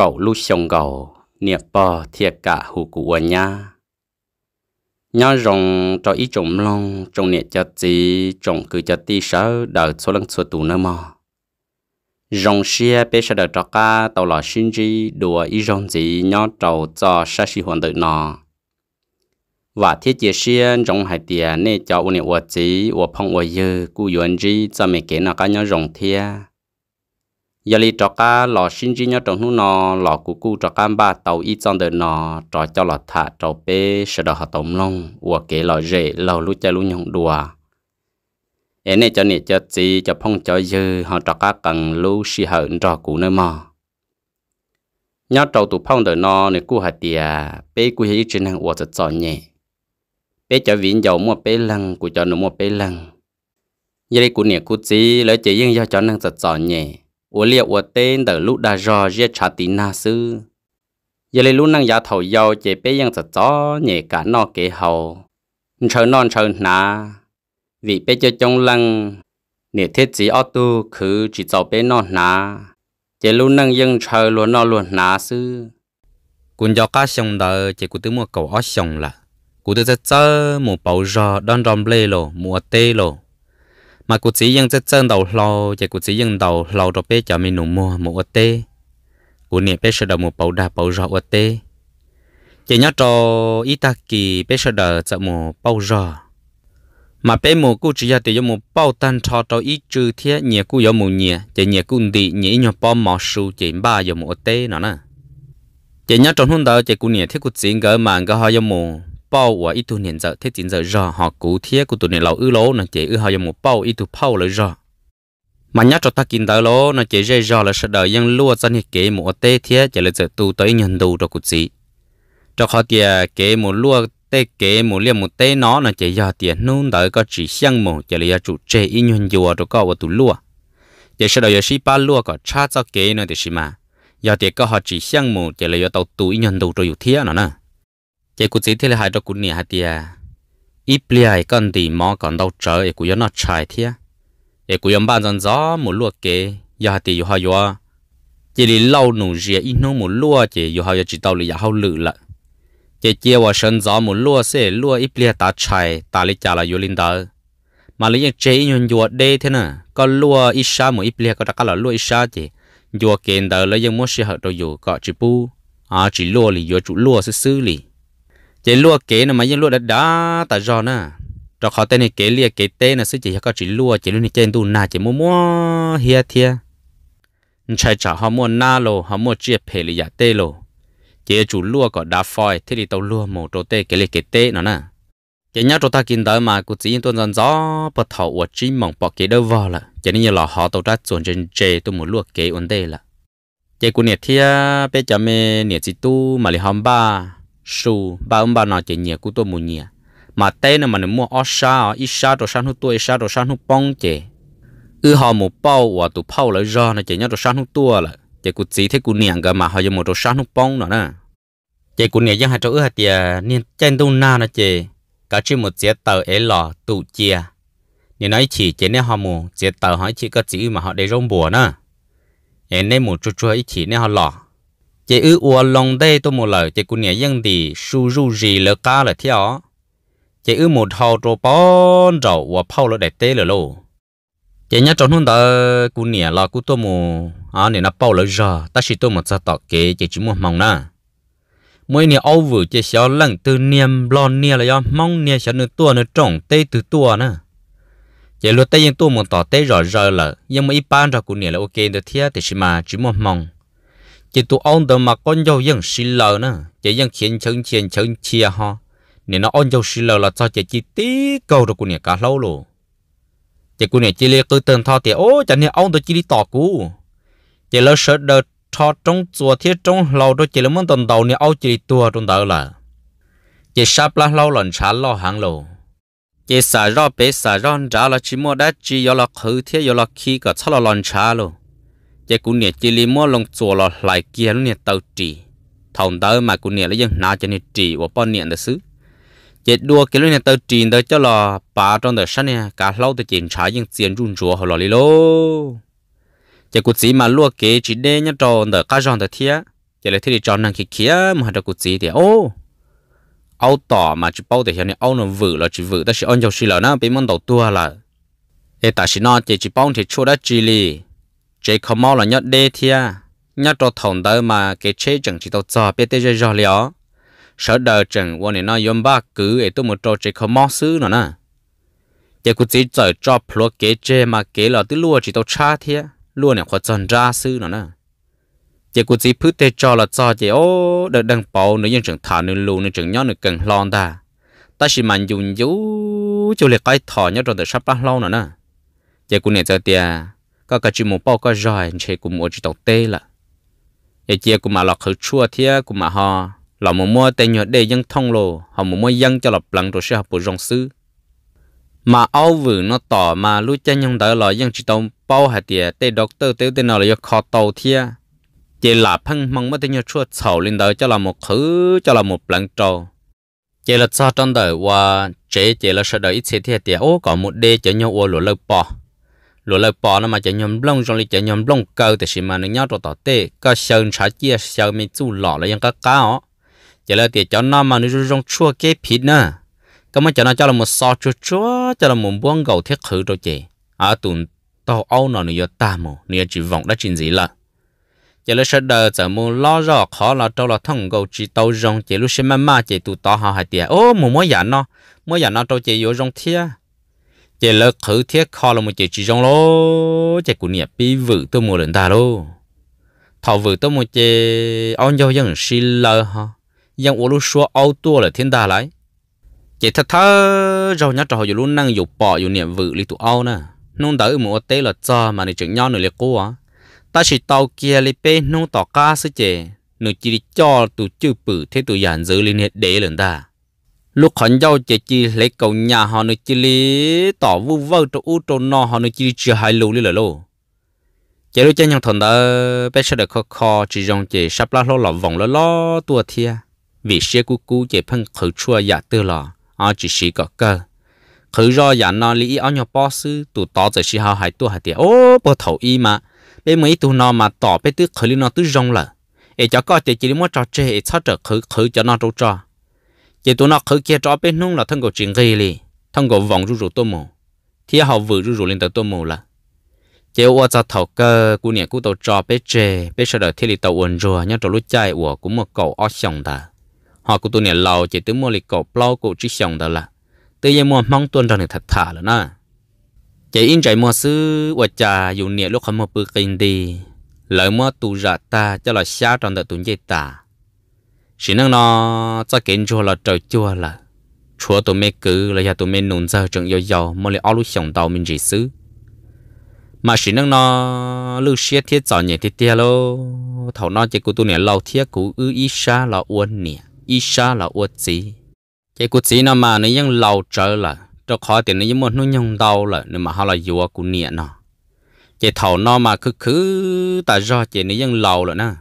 cậu lu sông gầu niệm bò thiệt cả hù cụ nha nhớ rồng cho ý trồng long trồng nẹt cho tí trồng cứ cho tí sớ đợi số lần số tù nữa mò rồng xe bê sẽ đợi cho cá tàu lò xin gì đùa ý rồng gì nhớ trầu cho sa si hoàn tự nọ và thiết chế xe rồng hải tiề nè cho u nẹt u gì u phong u dư cu yuan gì cho mẹ kế nào cá nhớ rồng thiệt giờ li trọ cá lò sinh chỉ nhớ trong nu nọ lò cú cú trọ cá ba tàu y trong đời nọ trọ cho lò thà trọ bê sợ đỏ họ tổng long ủa kế lò rễ lò lú chơi lú nhộng đùa em này cho nè cho chị cho phong cho dư họ trọ cá cần lú xì hận trọ cú nơi mò nhớ trâu tụ phong đời nọ nè cú hạt tiề bê cú hí trên hàng ủa cho trọ nhẹ bê cho vĩnh dầu mua bê lăng cú cho nó mua bê lăng giờ đây cú nè cú chị lấy chị yên do cho năng giật trọ nhẹ 我列我 tên tờ lúc đã rõ dễ trả tín na sư. Giờ lấy lúc năng giá thầu dâu chế bế yang giật gió nhẹ nọ kế hầu. Chờ non chờ nà. Vì bế cho trong lăng, nè thiết chỉ ớt tu khứ chỉ dầu bế nọ nà. Chế lúc năng dân chờ luôn nọ luôn nà sư. Cũng do cá sông đờ chỉ cụ tư mua cầu ớt sông là. Cụ tư sẽ chơ mù bầu rò đón ròm lê lô, mua tê lô mà cụ chỉ dân rất chân đầu lâu và cụ chỉ dân đầu lâu rồi bé cho mình nụ mua một ớt tê cụ niệm bé sơ đầu một bầu đà bầu rọ ớt tê chỉ nhớ cho ít ta kỳ bé sơ đầu chợ một bầu rọ mà bé một cụ chỉ dân thì có một bầu tan cho cho ít trừ thế nhẹ cụ có một nhẹ chỉ nhẹ cụ đi nhẹ nhỏ bao mỏ sù chỉ ba có một ớt tê nữa nè chỉ nhớ trong hôm đó chỉ cụ niệm thế cụ chỉ ngỡ mà ngỡ hoa có một bao và ít tu niệm giờ thế chính giờ giờ họ cú thiết của tụi này lâu ư lố nó chỉ ư họ dùng một bao ít tu bao lỡ giờ mà nhắc cho ta kinh tế lố nó chỉ dây rò là sợ đời dân lúa dân hiệp kế một tê thiết chỉ là giờ tu tới nhân đủ rồi cuộc gì cho họ tiền kế một lúa tê kế một liêm một tê nó nó chỉ giờ tiền nôn đời có chỉ xăng một chỉ là chủ chế ít nhân dùa rồi có và tu lúa chỉ sợ đời sĩ ba lúa có cha cho kế nó thì mà giờ tiền có họ chỉ xăng một chỉ là do tàu tu ít nhân đủ cho rồi thiết nó nè chỉ cụ chỉ thế là hai đó cụ nè hạt tiề ít bia còn thì mò còn đâu chờ ấy cụ nó chạy thế ấy cụ yếm ban dân gió một lúa kế giờ thì tiề yêu hai yêu chỉ là lâu nụ rìa ít nô một lúa chỉ yêu hai yêu chỉ đâu là yêu hao lự lận. chỉ chia vào sân gió một lúa sẽ lúa ít bia ta chơi, ta lấy trả là yêu linh đời mà lấy những chế nhuận dùa đê thế nè còn lúa ít xa một ít bia có đặc là lúa ít xa chỉ dùa kiện đời lấy những mối sự hợp đồ dùa có chỉ bu à chỉ lúa thì dùa chủ lúa sẽ xử lý chỉ lúa kế nó mà những lúa đã đá tại giò nè rồi khó tên này kế lia kế tê là sư chỉ có chỉ lúa chỉ lúa này trên tu na chỉ mua mua hia thia chạy chả họ mua na lô họ mua chia phe lì giả dạ tê lô chỉ chủ lúa có đá phoi thế thì tàu lúa một trâu tê kế lia kế tê nó nè chỉ nhớ chúng ta kinh tới mà cũng chỉ những tuân dân gió bắt thầu ở chỉ mong bỏ kế đâu vào là chỉ nên là họ tàu ra chuẩn trên chê tôi muốn lúa kế ổn tê là chỉ cũng nhiệt thia bây giờ mình nhiệt gì tu mà lì hòm ba su ba ông bà nói chuyện nhẹ của tôi muốn nhẹ mà tên mà nó mua ở xa ít xa đồ sáng hút tôi xa đồ sáng hút bông chè ư họ một bao và tụ bao lại do nó chỉ nhau đồ sáng hút tua là chỉ cụ chỉ thấy cụ niệm cả mà họ dùng một đồ sáng hút bông nữa nè chỉ cụ niệm giang hai chỗ ư hạt tiề niệm trên tu na nó chỉ cả chỉ một chiếc tờ ấy lò tụ chia nên nói chỉ chỉ nên họ mù chiếc tờ họ chỉ có chỉ mà họ để rong bùa nè nên một chút chút ít chỉ nên họ lò chỉ ư ua lòng đây tôi một lời chỉ cũng nhảy dân thì su ru gì lỡ cá là theo chỉ ư một hồ trò bón rầu và phao lỡ đẹp tê lỡ lô chỉ nhớ trong hôm đó cũng nhảy là cũng tôi một à nên nó bao lỡ giờ ta chỉ tôi một gia tộc kế chỉ chỉ một mong nè mỗi nhà ao vừa chỉ xéo lần từ niềm lo nia là do mong nia sẽ nửa tua nửa trồng tê từ tua nè chỉ lúc tây nhưng tôi một tỏ tê rõ rời là nhưng mà ít ban ra cũng nhảy là ok được thiệt thì chỉ mà chỉ một mong chỉ tụ ông đó mà con dâu vẫn xí lờ nữa chỉ vẫn khiến chân khiến chân chia ho nên nó ông dâu xí lờ là cho chỉ chỉ tí câu được của nhà cả lâu luôn chỉ của nhà chỉ lấy cứ tên thọ thì ô chẳng nhà ông đó chỉ đi tỏ cú chỉ lỡ sợ đợt thọ trong chùa thiết trong lâu đó chỉ lỡ muốn tuần đầu nhà ông chỉ tua trong đó là chỉ sắp là lâu lần sáng lo hàng lâu chỉ xả ro bé xả ron trả là chỉ mua đá chỉ yo là khử thiết yo là khi cả cho là lần sáng luôn chế cũng nè chỉ li mua lòng chùa lo lại kia nó nè tàu trì thòng tới mà cũng nè lấy dân nào cho nè trì và bao nè đó xứ chế đua cái lúc nè tàu trì đó cho lo bà trong đời sáng nè cả lâu tới chuyện trái những tiền run rùa họ lo li lô chế cũng chỉ mà lúa kế chỉ để nhá tròn đời cá tròn đời thía chế lại thấy tròn năng kia kia mà hạt cụ chỉ thì ô ao tỏ mà chỉ bao để hiện này ao nó vỡ là chỉ vỡ, ta chỉ ăn cho xí là nó bị mất đầu tua là ê ta chỉ nói chỉ chỉ bao thì chỗ đó chỉ li chế có mau là nhớ đê thia nhớ cho thòng đỡ mà cái chế chẳng chỉ tao cho biết tới rồi lió sở đờ chẳng quan này nó yếm ba cứ ấy tôi một trò chế có mau xứ nữa nè chỉ cũng chỉ chờ cho plo cái chế mà cái là tôi lúa chỉ tao cha thia lúa này khó chọn ra xứ nữa nè chỉ cũng chỉ phứt tê cho là cho chỉ ô đợt đang bảo nữa nhưng chẳng thả nữa lù nữa chẳng nhớ nữa cần lon ta ta chỉ mạnh dùng dú chú liệt cái thọ nhớ rồi đợt sắp ra lâu nữa nè chỉ cũng này giờ tiệt ก็กระจิมูปอก็จอยเชกุมัวจิตกเตละเอเจียกุมาหลอกเขาชั่วเทียกุมาฮอหลอมัวมัวแต่หยดเดยังท่องโลหอมัวมัวยังจะหลับหลังตัวเชื่อปูจงซื้อมาเอาวือนาต่อมาลู่จันยังเดอหลอยังจิตงเป้าหาเตียเตด็อกเตอร์เตอเตนอเลยคอโตเทียเจหลาพังมังมัตยชั่วเฉาลินเดอจะหลับหมดคือจะหลับหมดหลังโจเจละซาจันเดอว่าเจเจละเสดออิเสียเทียเตียโอ้ก่อหมดเดจะยอวัวหลัวเลยปอ lúa lợp bò nó mà chạy nhom lông rồi lì chạy nhom lông cơ thì xí mà nó nhát rồi tỏ tê có sơn trả chia sơn mình chú lọ là ยัง có cá ó chạy là tiệt cho nó mà nó rong chua cái thịt nữa cái mà cho nó cho là một sò chua chua cho là một buông gầu thiết khử rồi chị à tụn tàu âu nó nó ta mồ nó chỉ vọng đã chuyện gì là chỉ là sợ đời giờ mua lo rõ khó là trâu là thằng gấu chỉ tàu rong chỉ lúc xem mà mà chỉ tụt tao hào hại tiệt ô mua mua giả nó mua giả nó trâu chỉ vô rong thiệt chỉ lỡ khử thiết kho là một chỉ chỉ trong lô chỉ cũng nhẹ bị vự tôi mua lần ta lô thọ vự tôi một chỉ ông cho dân xí lơ ha dân ô lô số ô tua là thiên ta lại chỉ thật thơ rồi nhớ trò dù luôn năng dục bỏ dù niệm vự li tụ ô nè nông đỡ mùa tế là cho mà này chuyện nhau nữa liệt cô á ta chỉ tàu kia li pe nông tỏ ca sư chè nửa chỉ cho tụ chữ bử thế tụ giản giữ li niệm đế lần ta lúc khẩn giao chỉ chỉ lấy cầu nhà họ nơi chỉ lý tỏ vu vơ trong u trong nọ họ nơi chỉ chưa hai lù lý lỡ lô chỉ lúc chân nhang thằng đó bé sẽ được khó khó chỉ dùng chỉ sắp lá lô lọ vòng lỡ lọ tua thia vì xe cú cú chỉ phân khử chua dạ tư lò à chỉ xí có cơ khử do dạ nọ lý áo nhà bó sư tụ tỏ chỉ xí hào hai tua hai tiệt ô bộ thầu y mà bé mấy tụ nọ mà tỏ bé tư khử lý nọ tư dùng lợ ấy cho có chỉ chỉ lý mua trò chơi ấy sao trở khử khử cho nọ trâu trò chỉ tụi nó khử kia cho bên nung là thằng cổ chuyện gì li thằng cổ vòng rủ rủ tôi mù thì họ vừa rủ rủ lên tới tôi mù là chỉ qua cho thầu cơ cú nè cú tàu cho bé chê bé sợ đợi thế li tàu uốn rùa nhau trâu lút chạy của cũng một cậu ót sòng ta họ cú tụi nè lâu chỉ tới mua li cậu plau cậu chỉ sòng ta là tự nhiên mua mong tuần rồi này thật thà là na chỉ in chạy mua sư và trà dùng nè lúc không mua bự kinh đi lời mua tù giả ta cho là xa trong đợt tuần dây ta chỉ năng nó cho kiến cho là trời chùa là chùa tụi mẹ cứ là nhà tụi mẹ nôn giờ trường yêu yêu mà lại ao lúc sống tàu mình chỉ xứ mà chỉ năng nó lưu xe thiết cho nhẹ thiết tia lô thầu nó chỉ của tụi nè lâu thiết của ư ít xa là uốn nè ít xa là uốn gì chỉ của gì nó mà nó vẫn lâu trở là cho khó tiền nó vẫn muốn nó nhung đau là nên mà họ là yêu của nè nó chỉ thầu nó mà cứ cứ tại do chỉ nó vẫn lâu rồi. na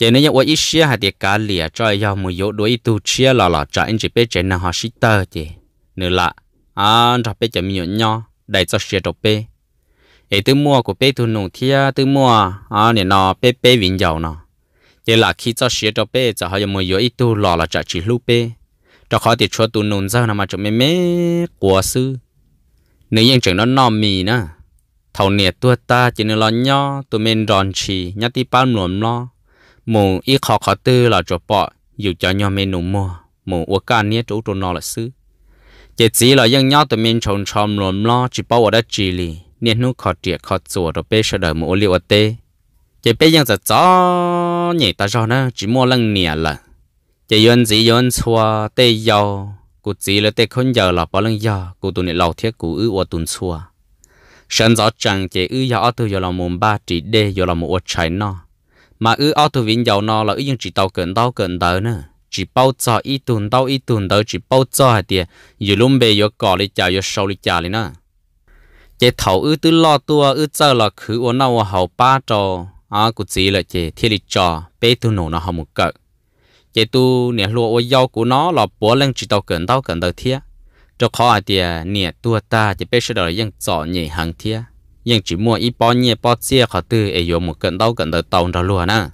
chỉ nên nhớ ôi ít xia hạt tiệt cá lìa cho yêu mùi yếu đuổi tu chia lò lò cho anh chỉ biết chế nào họ xí tơ chế nữa là à cho biết chế miệng nhau đại cho xe cho bé ấy từ mua của bé thu nụ thia từ mua à nè nó bé bé vinh giàu nó chỉ là khi cho xe cho bé cho họ yêu mùi yếu ít tu lò lò cho chỉ lúc bé cho họ thì cho tu nụ ra nào mà cho mẹ mẹ của sư nếu những chuyện nó nọ mì nữa thầu nè tua ta chỉ nên lo nho tụi mình ròn chỉ nhất đi bao nuồm lo mù ít khó khó tư là chỗ bỏ dù cho nhau mình nụ mua mù ua ca nhé chỗ chỗ nó là xứ chỉ chỉ là dân nhau tụi mình trồng trồng lồm lo chỉ bao ở đất chỉ lì nên nó khó triệt khó chùa rồi bé sơ đời mù liu tê chỉ bé dân giờ gió nhẹ ta cho nó chỉ mua lăng nè là chỉ yên gì yon xua tê giàu cụ chỉ là tê khôn giờ là bao lăng giờ cụ tụi này lâu thiết cụ ư ua tuần xua sân gió chẳng chỉ ư giờ ở tôi giờ là mồm ba chỉ đê giờ là mồm ua trái nó mà ư ao tu vinh dầu nó là ư những chỉ tàu cần tàu cần tàu nữa chỉ bao cho ít tuần tàu ít tuần tàu chỉ bao cho hay tiệt dù lúc bây giờ cỏ đi chào giờ sâu đi chào đi nữa chế thầu ư tư lo tua ư giờ là khứ uốn nào hậu ba trò à cụ chỉ là chế thiên lý trò bé tu nổ nó học một cỡ chế tu nè lúa ở dầu của nó là búa lên chỉ tàu cần tàu cần tàu thiệt cho khó hay tiệt nè tua ta chỉ bé sẽ đợi dân chọn nhẹ hàng thiệt nhưng chỉ mua ít bao nhiêu bao xe khó tư ấy dùng một cận đầu cận đầu tàu ra luôn nè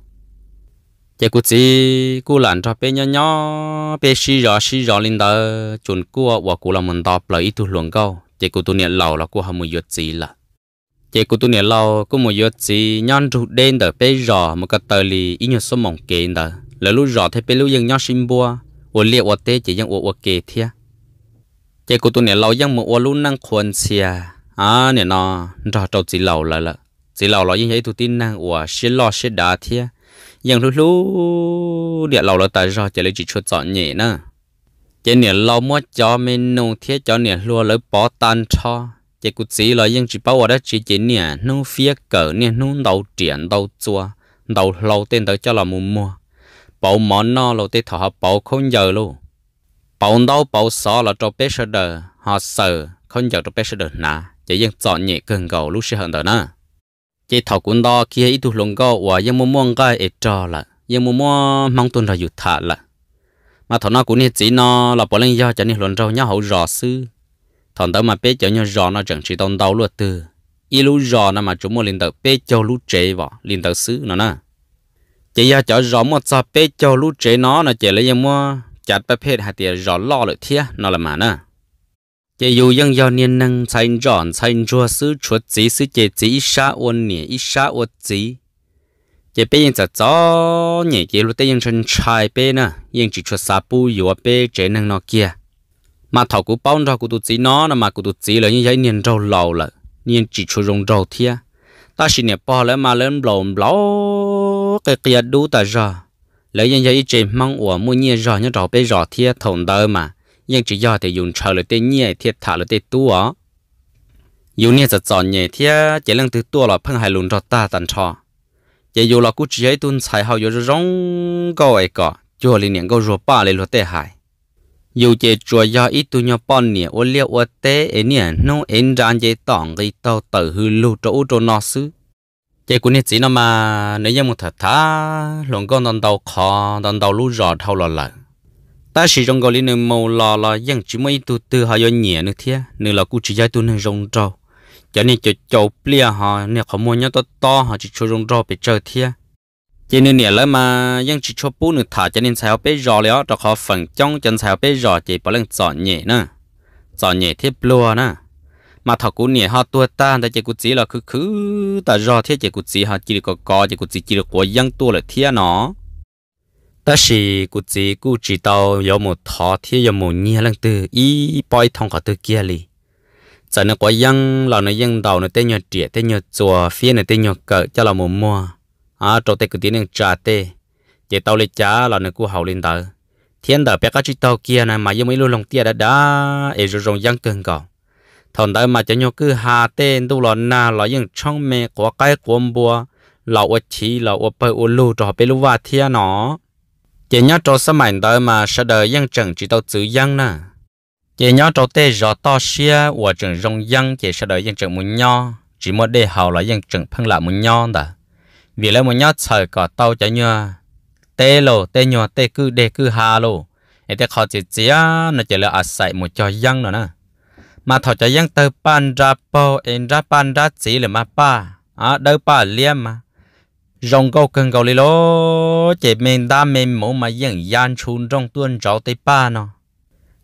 chỉ cú chỉ cú lặn cho bé nhỏ nhỏ bé xí rõ xí rõ lên đó chuẩn cú và cú là mình đọc lại ít thu luồng câu chỉ cú tu niệm lâu là cú không muốn yết gì là chỉ cú tu niệm lâu cú muốn yết gì nhon trụ đen đó bé rõ một cái tờ lì ít nhiều số mỏng kén đó lỡ lúc rõ thấy bé lúc dừng nhau sinh bua và liệt và tê chỉ dừng và và kề thia chỉ cú tu niệm lâu dừng một và lúc năng quần xia à nè nó trò trâu chỉ lầu lại là chỉ lầu là như vậy tôi tin năng của sẽ lo sẽ đá thế nhưng lúc lúc địa lầu là tại do chỉ lấy chỉ cho chọn nhẹ nữa chỉ nè lâu mua cho mình nô thế cho nè lúa lấy bỏ tan cho chỉ cũng chỉ là nhưng chỉ bảo đó chỉ chỉ nè nô phía cỡ nè nô đầu triển đầu chua đầu lâu tên đó cho là mù mua bảo món nó lâu tên thọ bảo không giờ luôn bảo đâu bảo sao là cho bé sợ đờ họ sợ không giờ cho bé sợ đờ nào chỉ riêng chọn nhẹ cần cầu lúc sẽ hận đó nè chỉ thầu cũng đó khi ấy tu lồng cầu và yên mua mua cái ít trò là yên mua mua mong tuân ra dụ thả là mà thằng nó cũng như chỉ nó là bỏ lên do cho nên luận rau nhau hậu rò sư thằng đó mà biết cho nhau rò nó chẳng chỉ tông đầu luôn từ y lú rò nó mà chúng mua lên đầu bé cho lú trễ vỏ lên đầu sư nó nè chỉ do cho rò một sao bé cho lú trễ nó là chỉ lấy yên mua chặt bé hết hạt tiền rò lo lợi thia nó là mà nè chế dù dân do niên năng thành tròn thành chua sứ chuột chỉ sứ chế chỉ ít xa ôn nhỉ ít xa ôn chỉ chế bây giờ giờ gió nhỉ chế lúc tây dân chân trai bây nè dân chỉ chuột sa bu yếu bây chỉ năng nó kia mà thảo cú bao ra cú tụ chỉ nó là mà cú tụ chỉ là như vậy niên rau lầu là niên chỉ chuột rong trâu thia ta chỉ niệm bao lại mà lên lồng lỗ cái kia đủ ta rồi lấy dân giờ ít chế mong ủa mua nhia rồi nhớ trâu bây giờ thia thòng đời mà nhưng chỉ do thì dùng chờ là tên nhẹ thiệt thả là tên tua dùng nhẹ giật giòn nhẹ thiệt chỉ lăng từ tua là phân hai lùn cho ta tàn cho chỉ dù là cú chỉ ấy tuân xài hao dù rong câu ấy cả chùa liền niệm câu rùa ba lên lúa tê hải dù chỉ chùa do ít tu nhau bọn nhẹ ô liêu ô tê ấy nhẹ nông én ran chỉ tỏng gây tàu tử hư lưu chỗ chỗ nó xứ chỉ cũng chỉ nó mà nếu như một thật thà lòng con đòn đầu khó đòn đầu lú rọt thâu lò lợn ta chỉ trong gọi l ê n màu lò là dân chỉ mấy tu tư họ do nhẹ nữa thế nữa là cũng chỉ dạy tu nên rong rau cho nên cho cháu plia họ nè họ mua nhau to to họ chỉ cho rong rau bị chơi thế cho nên n a là mà dân chỉ cho b ố n nữa thả cho nên sao bé rò léo cho họ phần trong c h â n sao bé rò chỉ bảo lần chọn nhẹ nữa chọn nhẹ thế plua nữa mà thọ cũng nè họ tua ta ta chỉ c ũ chỉ là cứ cứ ta rò thế chỉ c ũ chỉ họ chỉ có có chỉ c ũ chỉ chỉ được của dân tua là thế nó ta chỉ cụ chỉ cụ chỉ tàu có một thọ thì có một nhà lăng từ ý bơi thông cả từ kia li giờ nó có dân là nó dân đầu nó tên nhọ trẻ tên nhọ chùa phía này tên nhọ cỡ cho là một mua à trâu tê cứ tiếng nên trà tê chỉ tàu lấy chả là nó cụ hậu lên tờ thiên tờ bé cá chỉ tàu kia này mà giống mấy luôn lòng tia đã đã ấy rồi rong dân cường cầu thằng đó mà cho nhau cứ hà tên đâu là na là dân trong mẹ quá cái của bùa lò ở chỉ lò ở bờ ở lù trò bé lù va thiên nó chị nhớ trâu sớm mạnh đời mà sợ đời dân chẳng chỉ tao tự dân nè chị nhớ trâu tê rõ to xia và chẳng rong dân chị sợ đời dân chẳng muốn nho chỉ muốn đề hào là dân chẳng phân lại muốn nho đó vì lẽ muốn nho trời có tao cho nhau tê lô tê nhau tê cứ đề cứ hà lô em tê khó chị chị á nó chỉ là à sạy một cho dân nữa nè mà thọ cho dân tơ pan ra bao em ra pan ra chỉ là mà pa à đâu pa liêm mà rong câu cần cầu lì lô chế mình đa mình mổ mà yên yan chun trong tuôn rau tây ba nó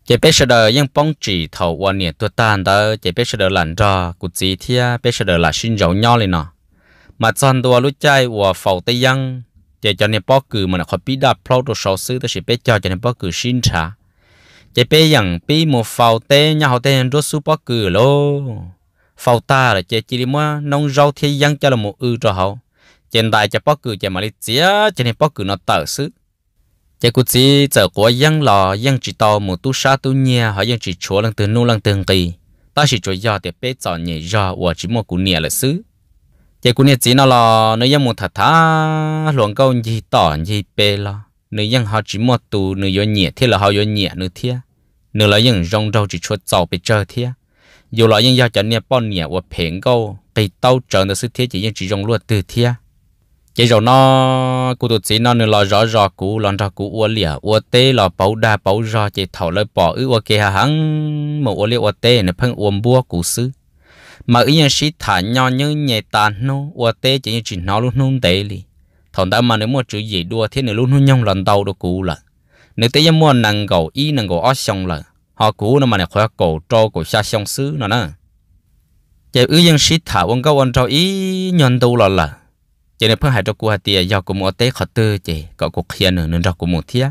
chế bé sơ đờ yên bóng chỉ thầu quan niệm tuột tan đó chế bé sơ đờ lặn ra cụ chỉ thia bé sơ đờ là xin rau nhau lên nó mà chăn đua lú chay và phẩu tây yên chế cho nên bó cử mà nó khỏi biết đa plau đồ sáu xứ đó sẽ bé cho cho nên bó cử xin trả chế bé yên bí một phẩu tây nhau tây rốt su bó cử lô phẩu ta là chế chỉ đi mua nông rau thiên yên cho là một ư cho hậu trên đài chỉ bóc cử chỉ mà lịch chia trên này bóc cử nó tở sự chỉ cụ chỉ giờ của dân lò dân chỉ tàu một tu sa tu nhẹ họ dân chỉ chúa lần từ nô lần tương kỳ ta chỉ chúa do để biết chọn nhẹ do hoặc chỉ một cụ nhẹ là xứ chỉ cụ nhẹ chỉ nó là nơi dân một thà thà luận câu gì tỏ gì bé lo nơi dân họ chỉ một tu nơi do nhẹ thế là họ do nhẹ nơi thế nơi là dân rong rau chỉ chúa chọn bé chơi thế dù là dân do chọn nhẹ bao nhẹ hoặc phèn câu bị tàu chọn nó sự thế chỉ dân chỉ rong luôn từ thế chỉ rồi nó cụ tổ chỉ nó nữa là rõ rõ cụ lần rõ cụ uo lìa uo tê là bảo đa bảo rõ chỉ thầu lời bỏ ư uo kia hắn mà uo lìa uo tê này phân uo bua cụ sư mà ý nhân sĩ thả nho như nhẹ tàn nó uo tê chỉ như chỉ nó luôn nung tê li thầu đã mà nếu mua chữ gì đua thế nữa luôn nung nhông lần đầu đồ cụ là nếu tê ยัง mua nàng gầu y nàng gầu ót xong là họ cụ nó mà này khoe cổ trâu cổ xa xong xứ nó nè chỉ ư nhân sĩ thả uo cao uo trâu ý nhận tu là là chỉ nên phương hải cho cô thì do cô mua tê khó tư chỉ có cô kia nữa nên cho cô mua thía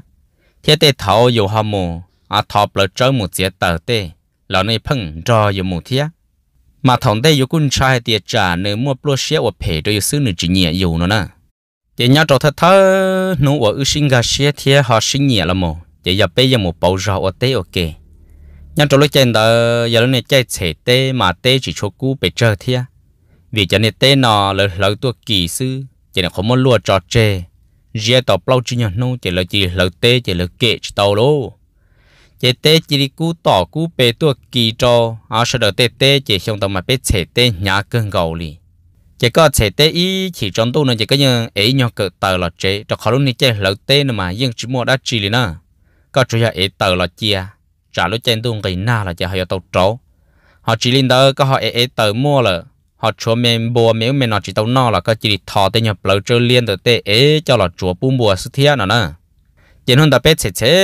thế tê thầu dù họ mua à thọ bờ trơ một chiếc tờ tê là nên phương cho dù mua thía mà thằng tê dù con trai thì trả nếu mua blo xe và phe cho dù xứ nữa chỉ nhẹ nó nè chỉ nhớ cho thật thơ nó ở sinh gà xe thía họ sinh nhẹ là mồ chỉ giờ bây giờ một bầu rau ở tê ok nhớ cho lúc chơi đó giờ lúc này chơi trẻ tê mà tê chỉ cho cô bị chơi thía vì cho nên tên nó là là tua kỳ sư chỉ là không muốn lùa trò chê rìa tàu plau chỉ nhận nô chỉ là chỉ là tê chỉ là kệ chỉ tàu lô chỉ tê chỉ đi cú tỏ cú bê tua kỳ trò áo sơ đợt tê tê chỉ xong tàu mà bê chè tê nhà cơn gầu lì chỉ có chè tê ý chỉ trong tu nó chỉ có những ấy nhau cỡ tờ là chê cho khó lúc này chê là tê nữa mà nhưng chỉ mua đã chỉ lì nữa có chủ yếu ấy tờ là chia trả lúc trên tu người na là chỉ hay tao trâu họ chỉ lên đó có họ ấy ấy tờ mua là họ chúa mình bùa miếu mình nó chỉ tao no là có chỉ thọ tên nhập lầu chơi liên tới tê ế cho là chúa bùm bùa sự thiên nó nè chỉ hơn ta bé chế chế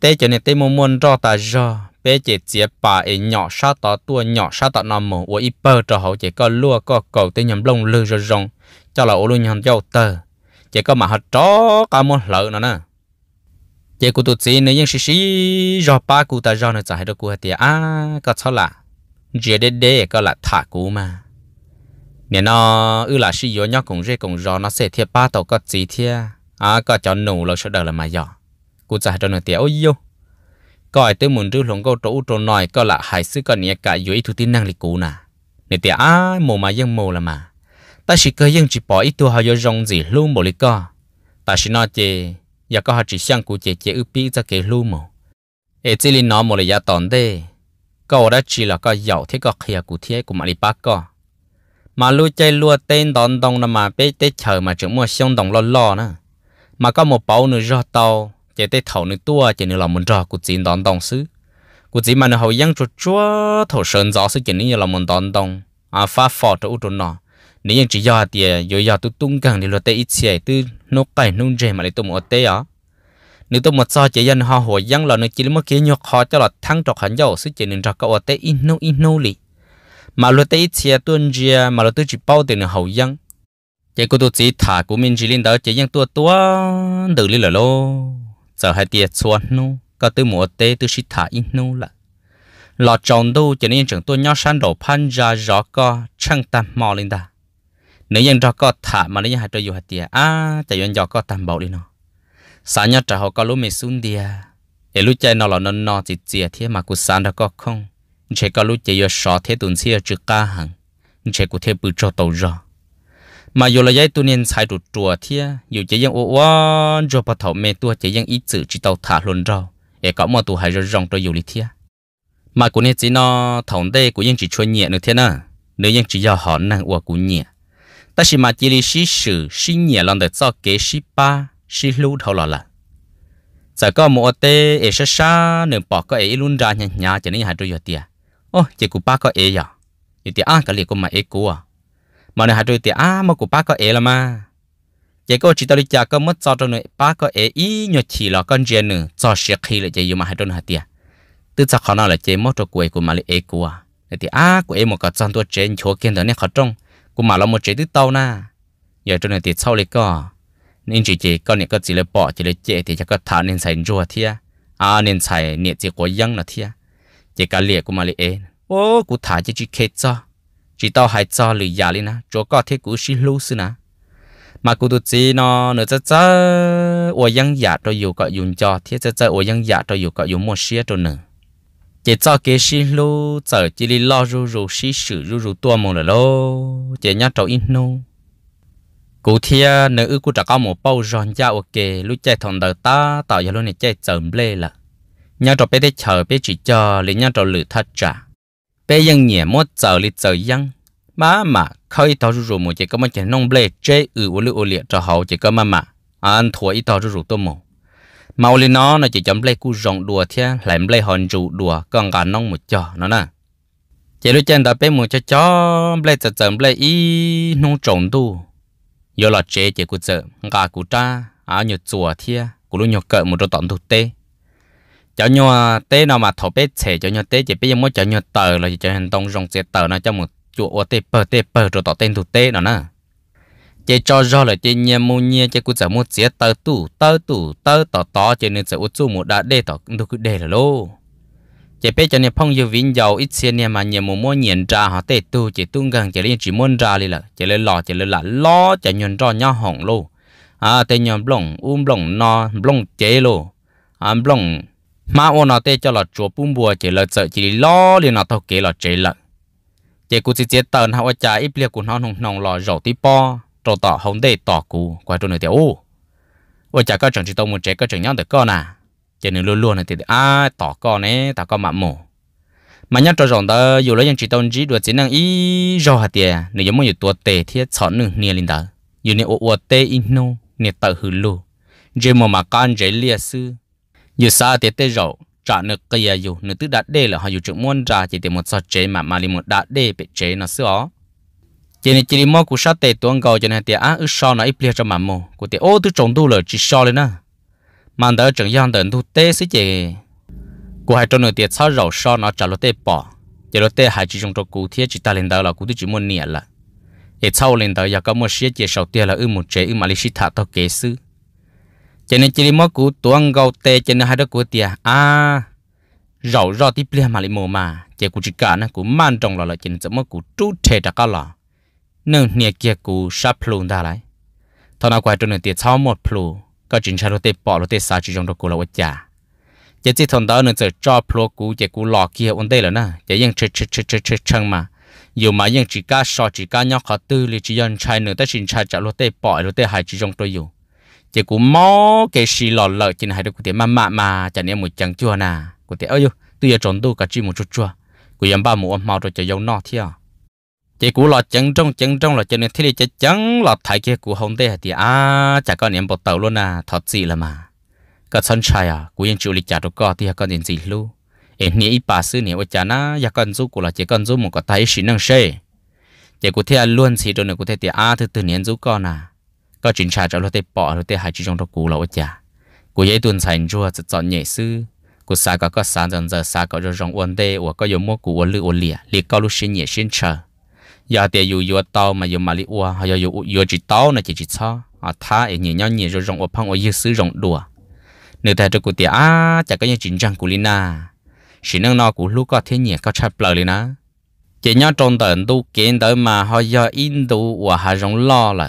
tê cho nên tê muốn muốn cho ta cho bé chế chế bà ấy nhỏ sa tỏ tua nhỏ sa tỏ nằm mù ủa ít bơ cho họ chỉ có lúa có cầu tê nhầm lông lư rồi rong cho là ô luôn nhầm dâu tờ chỉ có mà họ chó cả muốn lợn nó nè chỉ cụ tụt gì nữa nhưng xí xí do ba cụ ta do nữa chả hay đâu cụ hết tiệt à có sao là chỉ để để có là thả cụ mà nên nó ư là si yếu nhóc cũng rê cũng rõ nó sẽ thiệt ba tổ có gì thiệt à có cho nụ là sợ đời là mà giỏ cụ già cho nó tiền ôi yêu coi tới muốn rước lồng câu trâu trâu nòi có là hải sư còn nhẹ cả yếu thu tin năng lực cũ nà nè tiền á mồ mà vẫn mồ là mà ta chỉ có dân chỉ bỏ ít tu họ vô gì luôn bộ lý co ta chỉ nói chê giờ có họ chỉ sang cụ chê chê ư biết ra cái luôn mồ ê chỉ linh nó mồ là giá tòn đê câu đó chỉ là có giàu thế có khía cụ thế của mà đi bác co mà lu chơi lua tên đòn đồng là mà bé tết chờ mà chúng mua xong đồng lo lo nữa mà có một bao nữa rọ tàu chỉ tết thầu nữa tua chỉ nữa là muốn rọ của chỉ đòn đồng xứ của chỉ mà nó hậu giang chúa chúa thầu sơn gió xứ chỉ nữa là muốn đòn đồng à phá phò cho út nó nếu như chỉ do thì do do tôi tung càng thì lo tết ít xẻ tư nô cày nô rề mà để tôi một tết à nếu tôi một sao chỉ dân họ hồi giang là nó chỉ là mất kia nhọc họ cho là thăng trọc hẳn dầu xứ chỉ nữa rọ cái út tết in nô ít nô lì mà lo tới chia tuân chia mà lo tới chỉ bao tiền hậu dân cái có tôi chỉ thả của mình chỉ lên đó chỉ dân tua tua được lên là lo giờ hai tiền xuân nó có tới mùa tê tôi chỉ thả in nó là lọ tròn đâu cho nên chẳng tôi nhau san đổ pan ra rõ co chăng tam mò lên đó, nếu dân rõ co thả mà nếu hai tôi dù hai tiền à chạy dân rõ co tam bảo đi nó sáng nhau trả họ có lúc mình xuống đi à lúc chơi nó là nó nó chỉ chỉ thế mà cứ sáng đó có không chế cả lúc chế yo sợ thế tuần xia chưa ca hằng chế cụ thế bự cho tàu ra mà yo là giấy tu niên sai đột chùa thia yo chế yang ô ô cho bắt thầu mẹ tua chế yang ít chữ chỉ tàu thả luôn ra để có mà tu hay rồi rong cho yo lý thia mà cụ này chỉ nó thòng đây cụ yang chỉ chuyên nhẹ nữa thế nè nếu yang chỉ do họ năng ô cụ nhẹ ta chỉ mà chỉ lý sĩ sử sĩ nhẹ lần được cho kế sĩ ba sĩ lưu thâu lọ là giờ có một tê ở xa xa nửa bỏ có ấy luôn ra nhà nhà cho nên hai đôi giờ tiệt ô chỉ cụ ba có ế à như tiếc à cái liệt của mà ế cụ à mà nó hai đôi tiếc à mà cụ ba có ế là chỉ có chỉ tao đi chả có mất cho cho nó có ế ý nhọ chỉ là con gen nữa cho sẽ khi là chỉ dùng mà hai đôi hai tiếc từ sau khó nào là chỉ mất cho quê của mà lại ế cụ à thì tiếc của em một cái chân tôi trên chỗ kia đó nè khó của mà là một chế thứ tao na giờ cho nên tiếc sau lại có nên chỉ chỉ con này có chỉ là bỏ chỉ là chế thì chắc có thả nên xài rùa thia à nên xài nè chỉ có dăng là thia chỉ cả liệt của mà liệt ấy ô cụ thả chỉ chỉ khét cho chỉ tao hay cho lì già lên á Cho có thế cụ xí lưu xí na. mà cụ tụt gì nó nữa chắc chắc ô yang giả cho yêu có dùng cho thế chắc chắc ô yang giả cho yêu có dùng mua xe cho nữa chỉ cho cái xí lưu chờ chỉ đi lo rù rù xí sự rù rù tua mồm là lô chỉ nhát trâu in nô cụ thia nữ cụ trả có một bao giòn da ok lúc chạy thằng đời ta tạo ra luôn này chạy chậm lê là nhau trò bé đi chờ bé chỉ cho lấy nhau trò lử thật trả bé ยัง nhẹ mót giờ lì giờ ยัง má mà khơi tao rủ một chỉ có mà chỉ nông bể chế ừ ô lư ô liệt trò hậu chỉ có mà mà ăn thua ít tao rủ tôi mồ mau lên nó nó chỉ chấm bể cú rong đùa thế làm bể hòn rủ đùa còn gà nông một trò nó nè chỉ lúc chân đó bé một cho chó bể giờ giờ bể nông trồng tu giờ là chế chỉ cú giờ gà cú ta à nhiều chùa thế cú lúc nhiều cỡ một đôi tọn thuộc tê cho nhau à, té nào mà thổ bé trẻ cho nhau té chỉ bây giờ mới cho nhau tờ là chỉ cho hành tông rong xe tờ nó cho một chuột tế bờ tế bờ rồi tỏ tên thủ tế nó nè chỉ cho do là chỉ nhà mua nhà chỉ cứ sẽ mua chế tờ tủ tờ tủ tờ tỏ tỏ chỉ nên sẽ uất chu một đã đê tỏ đâu cứ đê là lô chỉ bây cho nhau phong yêu vĩnh giàu ít xe nhà mà nhà mua mua nhận ra họ tế tu chỉ tung gần chỉ liên chỉ muốn ra đi là chỉ lên lò chỉ lên là lo chế nhận cho nhau hỏng lô à tế nhà blong um blong no blong chế lô à blong mà ô nó tê cho là chúa bùm bùa chỉ là sợ chỉ lo liền nó thâu kế là chế lợn chỉ cú chỉ chết tần hậu cha ít liệt của nó nồng nồng lò rổ tí po trâu tỏ hồng đề tỏ cú quay trôn này tiểu ô ô cha có chẳng chỉ tông một chế có chẳng nhau được con à chỉ nên luôn luôn là tiệt à tỏ con nè tỏ con mặn mồ mà nhắc cho rằng đó dù lấy những chỉ tông chỉ được chỉ năng ý rau hạt tiền nếu giống như tua tệ thì chọn nửa nia linh đó dù nên ô ô tê in nô nên tự hưởng lù chỉ mà mà con chế liệt sư À dù sao thì tê rậu trả nợ cái gì dù nợ tứ đạt đê là họ dù chữ muốn ra chỉ tìm một sọt chế mà mà đi một đạt đê bị chế nó xưa chỉ nên chỉ mua của sa tê tuôn cầu cho nên thì á ước so nó ít lia cho mà mồ của thì ô tứ trồng tu là chỉ so lên nè mà đỡ chẳng giang đỡ thu tế xí chế của hai trong nửa tiệt sao rậu so nó trả lô tế bỏ chỉ lô tế hai chỉ trong trong cụ thiết chỉ ta lên đó là cụ tứ chỉ muốn nhẹ là ít sau lên đó giờ có chế sau tiền là ư một chế ư mà lý sĩ thả tao kế sư cho nên chỉ mất cú tuang gầu tê cho nên hai đứa cú tiệt à rầu rò tiếp liền mà lại mồ mà chỉ cú chỉ cả nó cú mang trong lò lại cho nên chỉ mất cú trú thề đã cả lò nên nhà kia cú sắp luôn ra lại thằng nào quay cho nên tiệt sau một plu có chính xác tê bỏ tê sa chỉ trong đó cú là chỉ chỉ thằng đó nên chỉ cho plu cú chỉ cú lò kia ổn tê là na chỉ ยัง chơi chơi chơi chơi chơi chăng mà dù mà ยัง chỉ cá so chỉ cá nhau khó tư thì chỉ dân trai nữa ta chính xác trả lô tê bỏ lô tê hai chỉ tôi dùng chỉ cũng mò cái xì lò lợ hai hay được cái mà mà mà chẳng nên một chẳng chua nà cái tiền ơi tôi giờ trốn tu cả chi một chút chua của em ba mũ màu rồi cho dấu nọ thì à chỉ cú lọ chẳng trong chẳng trong là cho nên thế thì chẳng lọ thái kia cú không thế thì à chả có niệm bột tàu luôn à thật gì là mà cả sân trai à cú yên chịu lịch trả được co thì có niệm gì luôn em nghĩ bà sư niệm ở chả na ya con du cú là chỉ con du một cái thái xí năng xe chỉ cú thế luôn xì rồi nữa cú thế thì à thứ tự niệm du con à ก็จินชาจะรถเตปอรถเตหายจีจงตกูเราจ้ะกูยัยตุนใส่จัวจะจอดใหญ่ซื้อกูสาก็ก็สานจนจะสาก็จะจงอ้วนเตอวก็ยมัวกูอ้วนลืออ้วนเลียลีก็รู้ชินเหย่ชินเชอยาเตยอยู่ยัวเต้ามาอยู่มาลิอ้วหายอยู่ยัวจิตเต้านะจิจิช้ออ่ะท้าเอ็งเหย่เหย่จะจงอ้วนพังอ้วนยื้อซื้อจงดัวเนื้อแต่จะกูเตอ้าจะก็ยังจินจังกูลินาสินังนอกูลูกก็เทียนเหย่ก็ชัดเปล่าเลยนะเจียนยอดจงเตินดูเกณฑ์เดิมมาหายอินดูว่าหายจงล่อเลย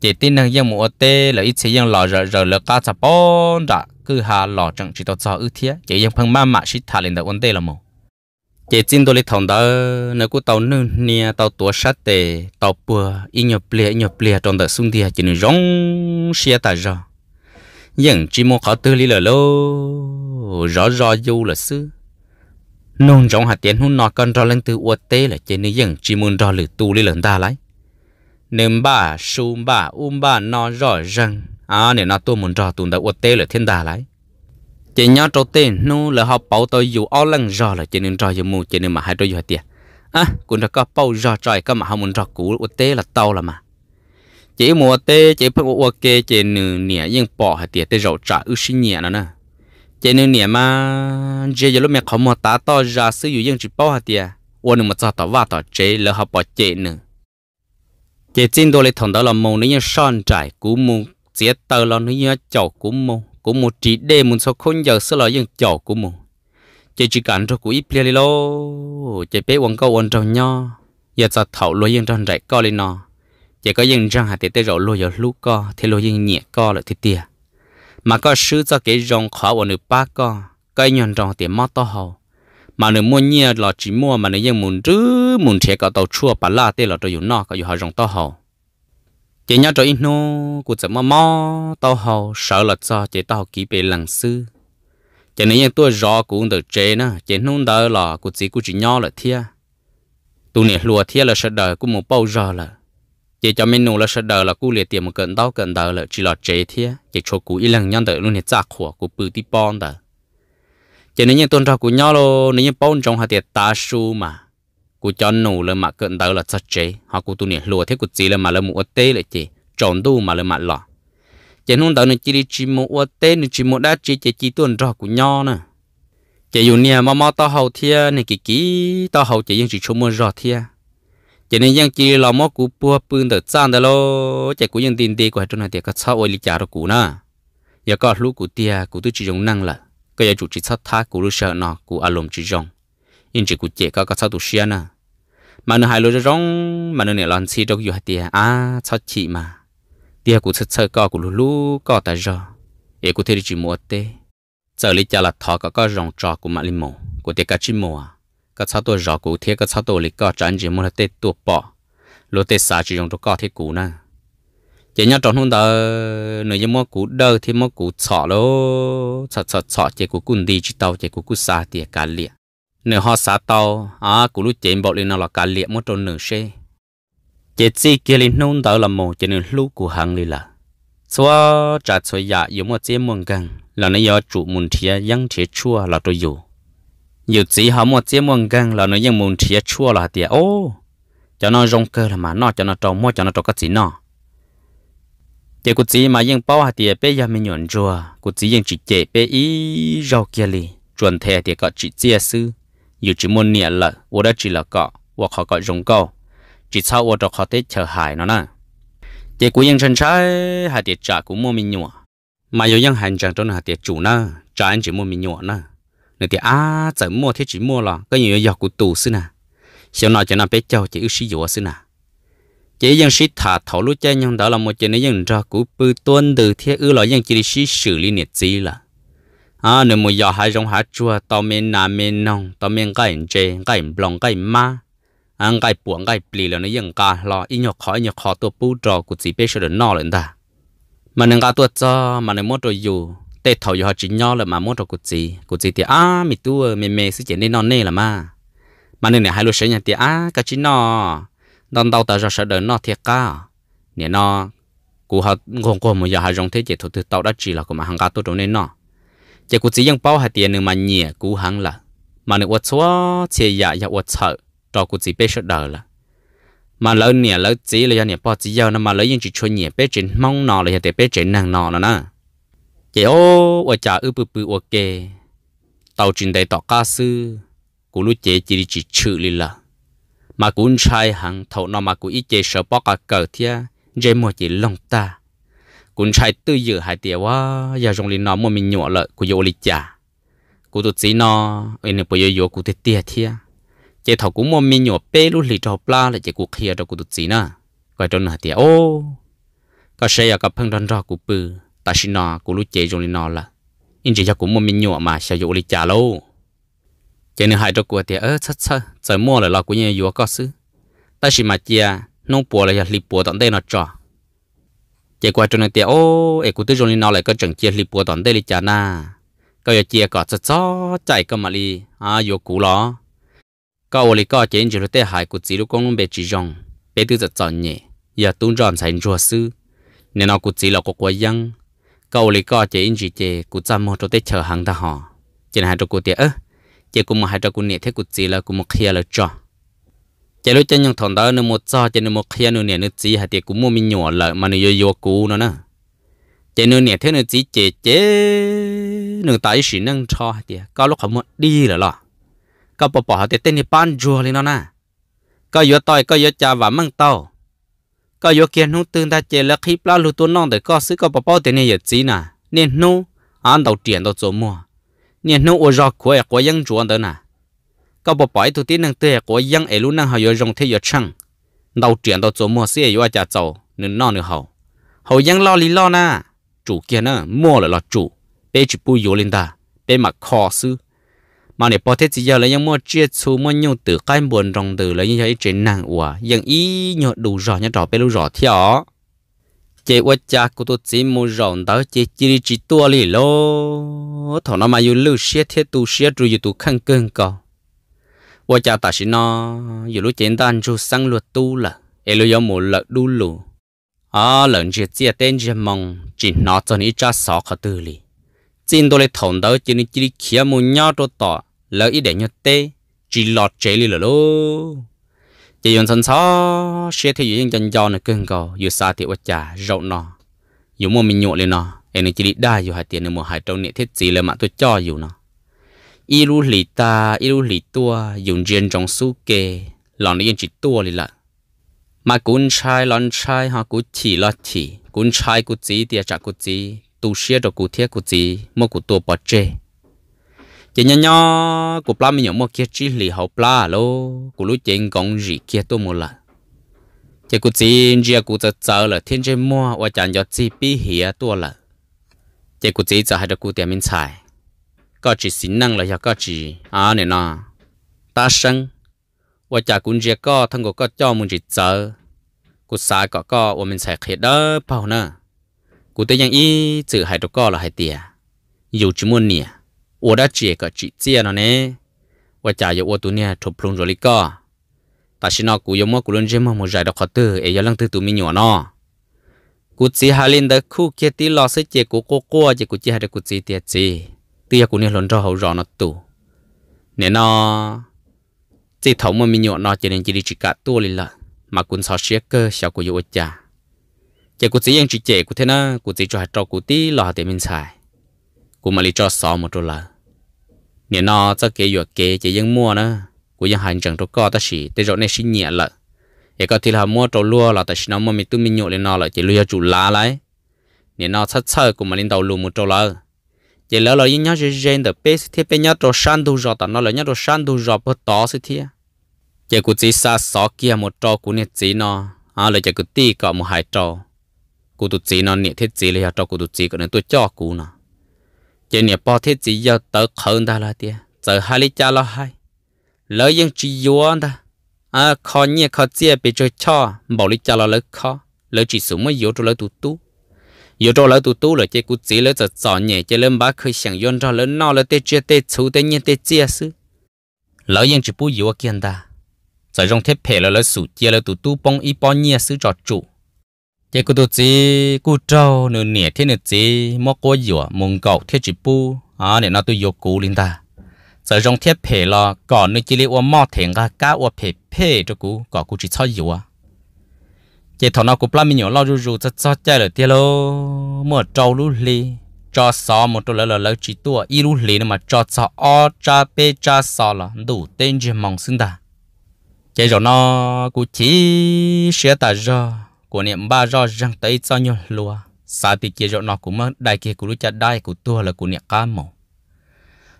chỉ tin rằng dân mua tê là ít chỉ dân lò rồi rồi là cá chả bón đã cứ hà lò chẳng chỉ tao cho ư thiệt chỉ dân phần ma mạ xịt thà lên đầu vấn tê là mồ chỉ tin tôi lấy thằng đó nếu cô tàu nương nia tàu tua sát tê tàu bùa in nhập lìa nhập lìa trong đời xung địa chỉ nên rong xia tại rồi dân chỉ mua khó tư lý là lô rõ rõ dù là sư nông rong hạt tiền hôn nọ con rõ lên từ uất tê là chỉ nên dân chỉ muốn rõ lử tu lý lần ta lại nếu bà su bà um bà nó rõ rằng à nếu nó tôi muốn trò tụi đã uất tê là thiên đà lại chỉ nhớ trâu tên nu là họ bảo tôi dù ao lăng rõ là chỉ nên trò dù mù chỉ nên mà hai đôi giờ tiền à cũng đã có bảo rõ trời các mà họ muốn trò cũ uất tê là tao là mà chỉ mùa tê chỉ phải uất kê chỉ nửa nẻ nhưng bỏ hai tiền tê rậu trả ư sinh nhẹ nó nè chỉ nửa nẻ mà chỉ giờ lúc mẹ không mà tá to ra sử dụng chỉ bao hai tiền uất nữa mà cho tao vào tao chế là họ bỏ chế nữa chỉ xin tôi lấy thằng đó là mù nó như son trải cú mù chết tờ là nó như chậu cú mù cú mù chỉ đê mù sao không giờ sao là những chậu cú mù chỉ chỉ cần cho cú ít plei đi lo chỉ bé quăng câu quăng trong nhau, giờ sao thầu lo những trâu rải co lên nó chỉ có những răng hạt tê tê rồi lo giờ lú co thì lo những nhẹ co lại thì tiệt, mà có sư cho cái rong khó quăng được ba co cái nhon rong tiền mót to hầu mà nếu mua nhia là chỉ mua mà nếu dân muốn chứ muốn trẻ cả tàu chua bả la tê là cho dùng nó cả dùng họ rồng to hầu chỉ nhớ cho ít nô cụ chậm mà mò tàu hầu sợ là cho chỉ tàu kỹ bề lằng sư chỉ nếu như tôi rõ cũng được chế nè chỉ nung đỡ là cụ chỉ cụ chỉ nhỏ là thia tôi này lùa thia là sợ đời cũng một bao giờ là chỉ cho mình nô là sợ đời là cụ liệt tiền một cận đau cận đời là chỉ là chế thia chỉ cho cụ ít lần nhân đỡ luôn hết giặc khổ cụ bự tí bon đỡ chỉ nếu những tuần trò của nhau lo nếu như bốn trong họ tiệt ta su mà của cho nụ lên mà cận tới là chắc chế họ của tu niệm lùa thế của chị lên mà lên một tê lại chị chọn tu mà lên mặt lọ chỉ nung tới nên chỉ đi chỉ một tê nên chỉ một đá chỉ chỉ chỉ tuần trò của nhau nè chỉ dùng nè mà mà tao hậu thia này kì kì tao hậu chỉ dùng chỉ chung một rõ thia chỉ nên dân chỉ là mốt của bùa bươn tới trang đó lo chỉ của những tiền tiền của hai trong này tiệt có sáu ôi lý trả đó cũ nè giờ có lúc của tia của tôi chỉ dùng năng là cái chủ chỉ sát thác của lúc sợ nó của alum chỉ rong nhưng chỉ của chị có có sát tụi xia nè mà nó hai lối rong mà nó nè lần xi đâu có hai tia à sát chị mà tia của sát sơ có của lulu lú co ta rò ấy của thế chỉ mua tê giờ lý cha là thọ có có rong trò của mà limo của tia cá chim mùa các sát tụi rò của thế các sát tụi lý co tránh chỉ mua là tê tu bỏ lô tê sa chỉ rong tụi co thế cũ nè chỉ nhớ tròn hôn đó nếu như mua củ đơ thì mua củ sọ lô sọ sọ sọ chỉ củ cún đi chỉ tàu chỉ củ củ xa thì cá liệt nếu họ xa tàu à củ lúc chém bọc lên nó là cá liệt mua tròn nửa xe chỉ chỉ kia lên nôn đó là mồ, chỉ nửa lúc củ hàng đi là xóa trả xóa dạ yếu mua chém mua gần là nó do chủ muốn thiệt yăng thiệt chua là tôi yếu. Yếu chỉ họ mua chém mua gần là nó yăng muốn thiệt chua là tiệt ô cho nó rong cơ là mà nó cho nó trồng mua cho nó trồng cái gì nó chị cụ chỉ mà yên bảo hạt địa bé nhà mình nhận chùa cụ chỉ yên chỉ chế bé ý rau kia li chuẩn thể thì có chỉ chia sư dù chỉ muốn niệm lợ ô đó chỉ là có, ô họ có dùng câu chỉ sau ô đó họ thấy chờ hại nó nè chị cụ yên chân trái hạt địa trả cũng mua mình nhọ mà dù yên hành trang cho nó hạt tiền chủ nè trả anh chỉ mua mình nhọ nè nữa thì à chỉ mua thế chỉ mua là có nhiều giờ cụ tù sư nè sau nào cho nó bé cháu chỉ ước sử dụng sư nè chỉ dân sĩ thả thổ lúc chơi nhưng đó là một chuyện dân ra cú bư tuân từ thế ư là dân chỉ đi sĩ xử lý nhiệt gì là à nếu một giờ hai rong hai chùa tao men nà men nong tao men cái chê cái blong cái ma ăn à, cái buồn cái bì là nó dân cả lo ít nhọc khó nhọc khó tôi bù trò của chỉ biết được nó lên ta mà nên cả tôi cho mà nên muốn tôi dù tê thầu dù họ chỉ nhỏ là mà muốn cho của chỉ của chỉ thì à mi tu mẹ mẹ sự chuyện nên nó nè là ma mà nên này hai lúc sáng nhà thì à cái chỉ nó đón đầu tới ra sợ đỡ nó thiệt cả nè nó cú họ ngon gồm mà giờ hai rong thế chỉ thuộc từ tàu đã chỉ là của mà hàng cá tôi trốn nên nó chỉ cú chỉ dân bao hạt tiền nữa mà nhẹ cú hàng là mà nữa uất xóa chỉ dạ dạ uất sợ cho cú chỉ biết sợ đỡ là mà lỡ nè lỡ chỉ là do nè bao chỉ giờ nó mà lỡ những chỉ chuyện nhẹ bé trên mong nọ là để bé trên nặng nọ là nè chỉ ô uất trả ư bự bự ok tàu trên đây tàu cá sư cú lúc chế chỉ chỉ chữ lì là mà cũng sai hẳn thấu nó mà cũng ít chế sợ bóc cả cờ thia dễ mua chỉ lòng ta cũng sai tư dự hai tiệt quá giờ trong linh nó mua mình nhọ lợi của yêu lịch trả của tụt chỉ nó anh này bây giờ của tết tiệt thia chế thấu cũng mua mình nhọ bê luôn lịch trò pla lại chế của kia đó của tụt chỉ nó coi trong này tiệt ô có sẽ ở cặp phăng đan ra của bự ta xin nó của lúc chế trong linh nó là anh chỉ cho cũng mua mình nhọ mà sao yêu lịch trả lâu chỉ nên hai trâu của thì ơ chắc chắc trời mua là lo của nhà yếu có sự ta chỉ mà chia nông bùa là lì bùa tận đây nó cho, chỉ qua cho này thì ô ấy cũng tự rồi nó lại có chẳng chia lì bùa tận đây lì chả na có giờ chia có chắc chắc chạy cơ mà lì à yếu cũ lo có ô lì có chỉ nên chỉ hải của chỉ lúc con bé chỉ rong bé tự giật chọn nhẹ giờ tuôn chọn thành rùa sư nên nó cũng chỉ là có quá dăng câu lý có chỉ in chỉ chế cũng chăm một chỗ tết chờ hàng ta họ chỉ là hai chỗ của tiệt ơ chỉ cũng mà hai trò cũng nhẹ thế cũng gì là cũng một khía là cho chỉ lúc chân nhung thằng đó nó một cho chỉ nó một khía nó nhẹ nó chỉ hai tiệt cũng mua mình nhỏ lại mà nó vô vô cũ nó nè chỉ nó nhẹ thế nó chỉ chế chế nửa tại sự năng cho hai tiệt có lúc họ muốn đi là lo có bỏ bỏ hai tiệt tên đi ban chùa lên nó nè có vô tôi có vô cha và măng tàu có vô kia nó tương ta chế là khi bao lụt tuôn non để có sự có bỏ bỏ tên này giờ chỉ nè nên nó ăn đầu tiền đầu chỗ mua nè nó ở rọ của ở của dân chuẩn đó nè các bộ bài tụi tiên năng tê của dân ở lúc năng họ yêu rong thế yêu chăng đầu chuyện đầu chỗ mua xe yêu chả giàu nên nó nữa hậu hậu dân lo lý lo na chủ kia nè mua là lo chủ bé chỉ bùi yêu lên ta bé mà khó sư mà nè bỏ thế chỉ giờ là dân mua chia chú mua nhau từ cái buồn rong từ là như thế trên năng của dân ý nhọ đủ rõ nhá trò bé lúc rõ theo chế quá cha của tôi chỉ muốn rộng đó chế chỉ đi chỉ tua lì lô thằng nó mà yêu lưu xe thế tu xe rồi yêu tu khăn cơn cò quá cha ta xin nó yêu lúc chiến đan rồi sang luật tu là em lúc yêu một lợn đu lù à lợn chia chia tên chia mong chỉ nó cho ní cha sọ khó tư lì xin tôi lấy thằng đó chỉ đi chỉ đi khía mua nhau cho tỏ lỡ để nhớ tê chỉ lọt chế lì lô chỉ dùng sân xó xe thì dùng chân giò này cưng gò dù xa thì vật chả rộng nó dùng mua mình nhộn lên nó em chỉ đi đa dùng hai tiền mua hai trâu nệ thiết gì là mà tôi cho dù nó ilu lì ta ilu lì tua dùng riêng trong su kê lòn nó yên chỉ tua lì lận mà cuốn trai lon trai ha, cú chỉ lo chỉ cuốn trai cú chỉ tiệt trả cú chỉ tu xe cho cú thiết cú chỉ mua cú tua bỏ chê chỉ nhỏ nhỏ của pla mình nhổ một kia chỉ lì hậu pla à lô của lúc trên công gì kia tôi một lần chỉ của chỉ chỉ của giờ giờ là thiên trên mua và chẳng cho chỉ bị hiểu tôi là chỉ của chỉ giờ hai đứa của tiền mình xài có chỉ xin năng là có chỉ à này nọ ta sinh và chả cũng chỉ có thằng của có cho mình chỉ giờ của xã có có và mình xài khía đó bao nữa của tôi ยัง ý chữ hai đứa có là hai tiền dù chỉ muốn nè 我的姐个姐姐了呢，我家有我多年出不了里个，但是那古有么古人这么么热的话的，也要让他多米鸟呢。古只还领得苦，给的老师姐古哥哥，姐古姐还得古姐姐姐，对呀古年轮着好热那多，你呢？这头么米鸟呢，只能这里只干多里了，嘛滚草些个小古有我家，姐古只样只姐古天呢，古只就还照顾的老点明菜。cũng mà lý cho xó một chỗ là nè nó cho kế vừa kế chỉ dân mua nữa của dân hành chẳng chỗ co ta chỉ tới rồi này xin nhẹ lợ để có thì là mua chỗ lúa là tại nó mua mình tụi mình nhổ lên nó là chỉ lúa chủ lá lại nè nó sắt sơ của mà lên đầu luôn một chỗ là chỉ lỡ là những nhát gen the base thì bên nhát đồ san đủ rồi tao là nhát đồ san đủ rồi bớt to xí thia chỉ của chỉ xa xó kia một trò của nè chỉ nó à là chỉ của ti có một hai trò của tụi chỉ nó nè thiết chỉ là trò của tụi chỉ có nên tôi cho của chỉ nè bỏ thế chỉ giờ tớ khẩn đã là tia giờ hai lý cha lo hai lỡ yên chỉ yuan ta à khó nhẹ khó chia bị chơi cho bảo lý cha lo lỡ khó lỡ chỉ số mới yếu cho lỡ tụ tụ yếu cho lỡ tụ tụ lỡ chỉ cú chỉ lỡ giờ giỏ nhẹ chỉ lỡ bá khơi sáng yuan cho lỡ no lỡ tê chia tê chú tê nhẹ tê chia sư lỡ yên chỉ bù yếu kiện ta giờ trong thế phe lỡ lỡ sủ chia lỡ tụ tụ bông y bông nhẹ sư trò chủ chỉ có tụt chỉ cú trâu nửa nẻ thế nửa chỉ mò cố dừa mông cầu thiết chỉ bu à nè nào tôi yêu cú linh ta sử dụng thiết phe lo còn nửa chỉ lấy ôm mò thèn cả cá ôm phe phe cho cú còn cú chỉ cho dừa chỉ thằng nào cú plami nhỏ lo rù rù cho cho chơi rồi tiếc lo mò trâu lú lì cho sò một tụi lỡ lỡ lỡ chỉ tua y lú lì nữa mà cho sò o cha pe cha sò là đủ tên chỉ mong xứng ta chỉ rồi nó cú chỉ sửa ta rồi của niệm ba do răng tay cho nhau lúa sa thì kia rộn nó cũng mất đại kia của lúc cha đại của tua là của niệm cam mổ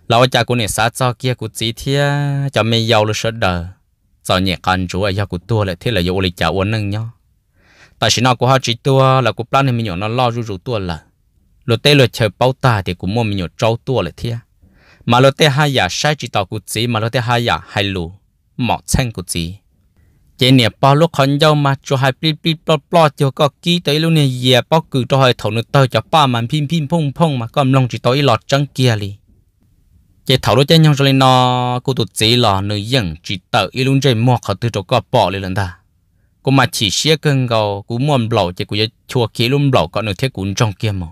lão cha của niệm sa cho kia của chỉ thia cho mình giàu là sợ đờ cho niệm can chú ấy của tua là thế là dụ lịch cha uốn nâng nhau tại sự nó của họ chỉ tua là của plan thì mình nhỏ nó lo rủ rủ tua là lúc tê lúc chơi bao ta thì cũng mua mình nhỏ trâu tua là thia mà lúc tê hai giả sai chỉ tao của chỉ mà lúc tê hai giả hai lù mỏ xanh của chỉ chế nè bao lúc khẩn dâu mà cho hai pi pi bò bò cho có ký tới lúc nè dè bao cứ cho hai thầu nước tơi cho ba mà pin pin phong phong mà còn lòng chỉ tối lọt trăng kia li chế thầu đó chế nhau cho lên nó cô tụt chế lọ nơi dân chỉ tờ y luôn chơi mua khẩu tư cho có bỏ lên lần ta cô mà chỉ xia cưng gầu cú muốn bầu chế cú chua ký luôn bầu có nửa thế cún trong kia mà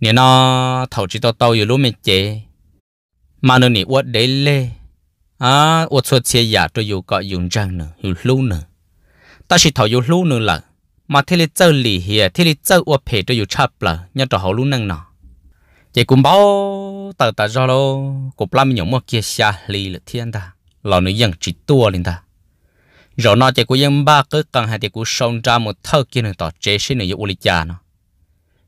nè nó thầu chỉ tao tao อยู่ lúc mẹ chế mà nửa nè uất đấy lê à ô số chia giả cho yêu có dùng răng nữa dùng lưu nữa ta chỉ thảo yêu lưu nữa là mà thế là chơi lì hiề thế là chơi ô phê cho yêu chắp là nhớ cho họ lưu năng nọ vậy cũng bao tờ tờ cho lô cũng làm nhiều mà kia xa lì là thiên ta lò nó vẫn chỉ tua lên ta rồi nó chỉ có những ba cứ cần hai thì cũng sống ra một thơ kia nữa tỏ chế sinh nữa yêu lịch già nó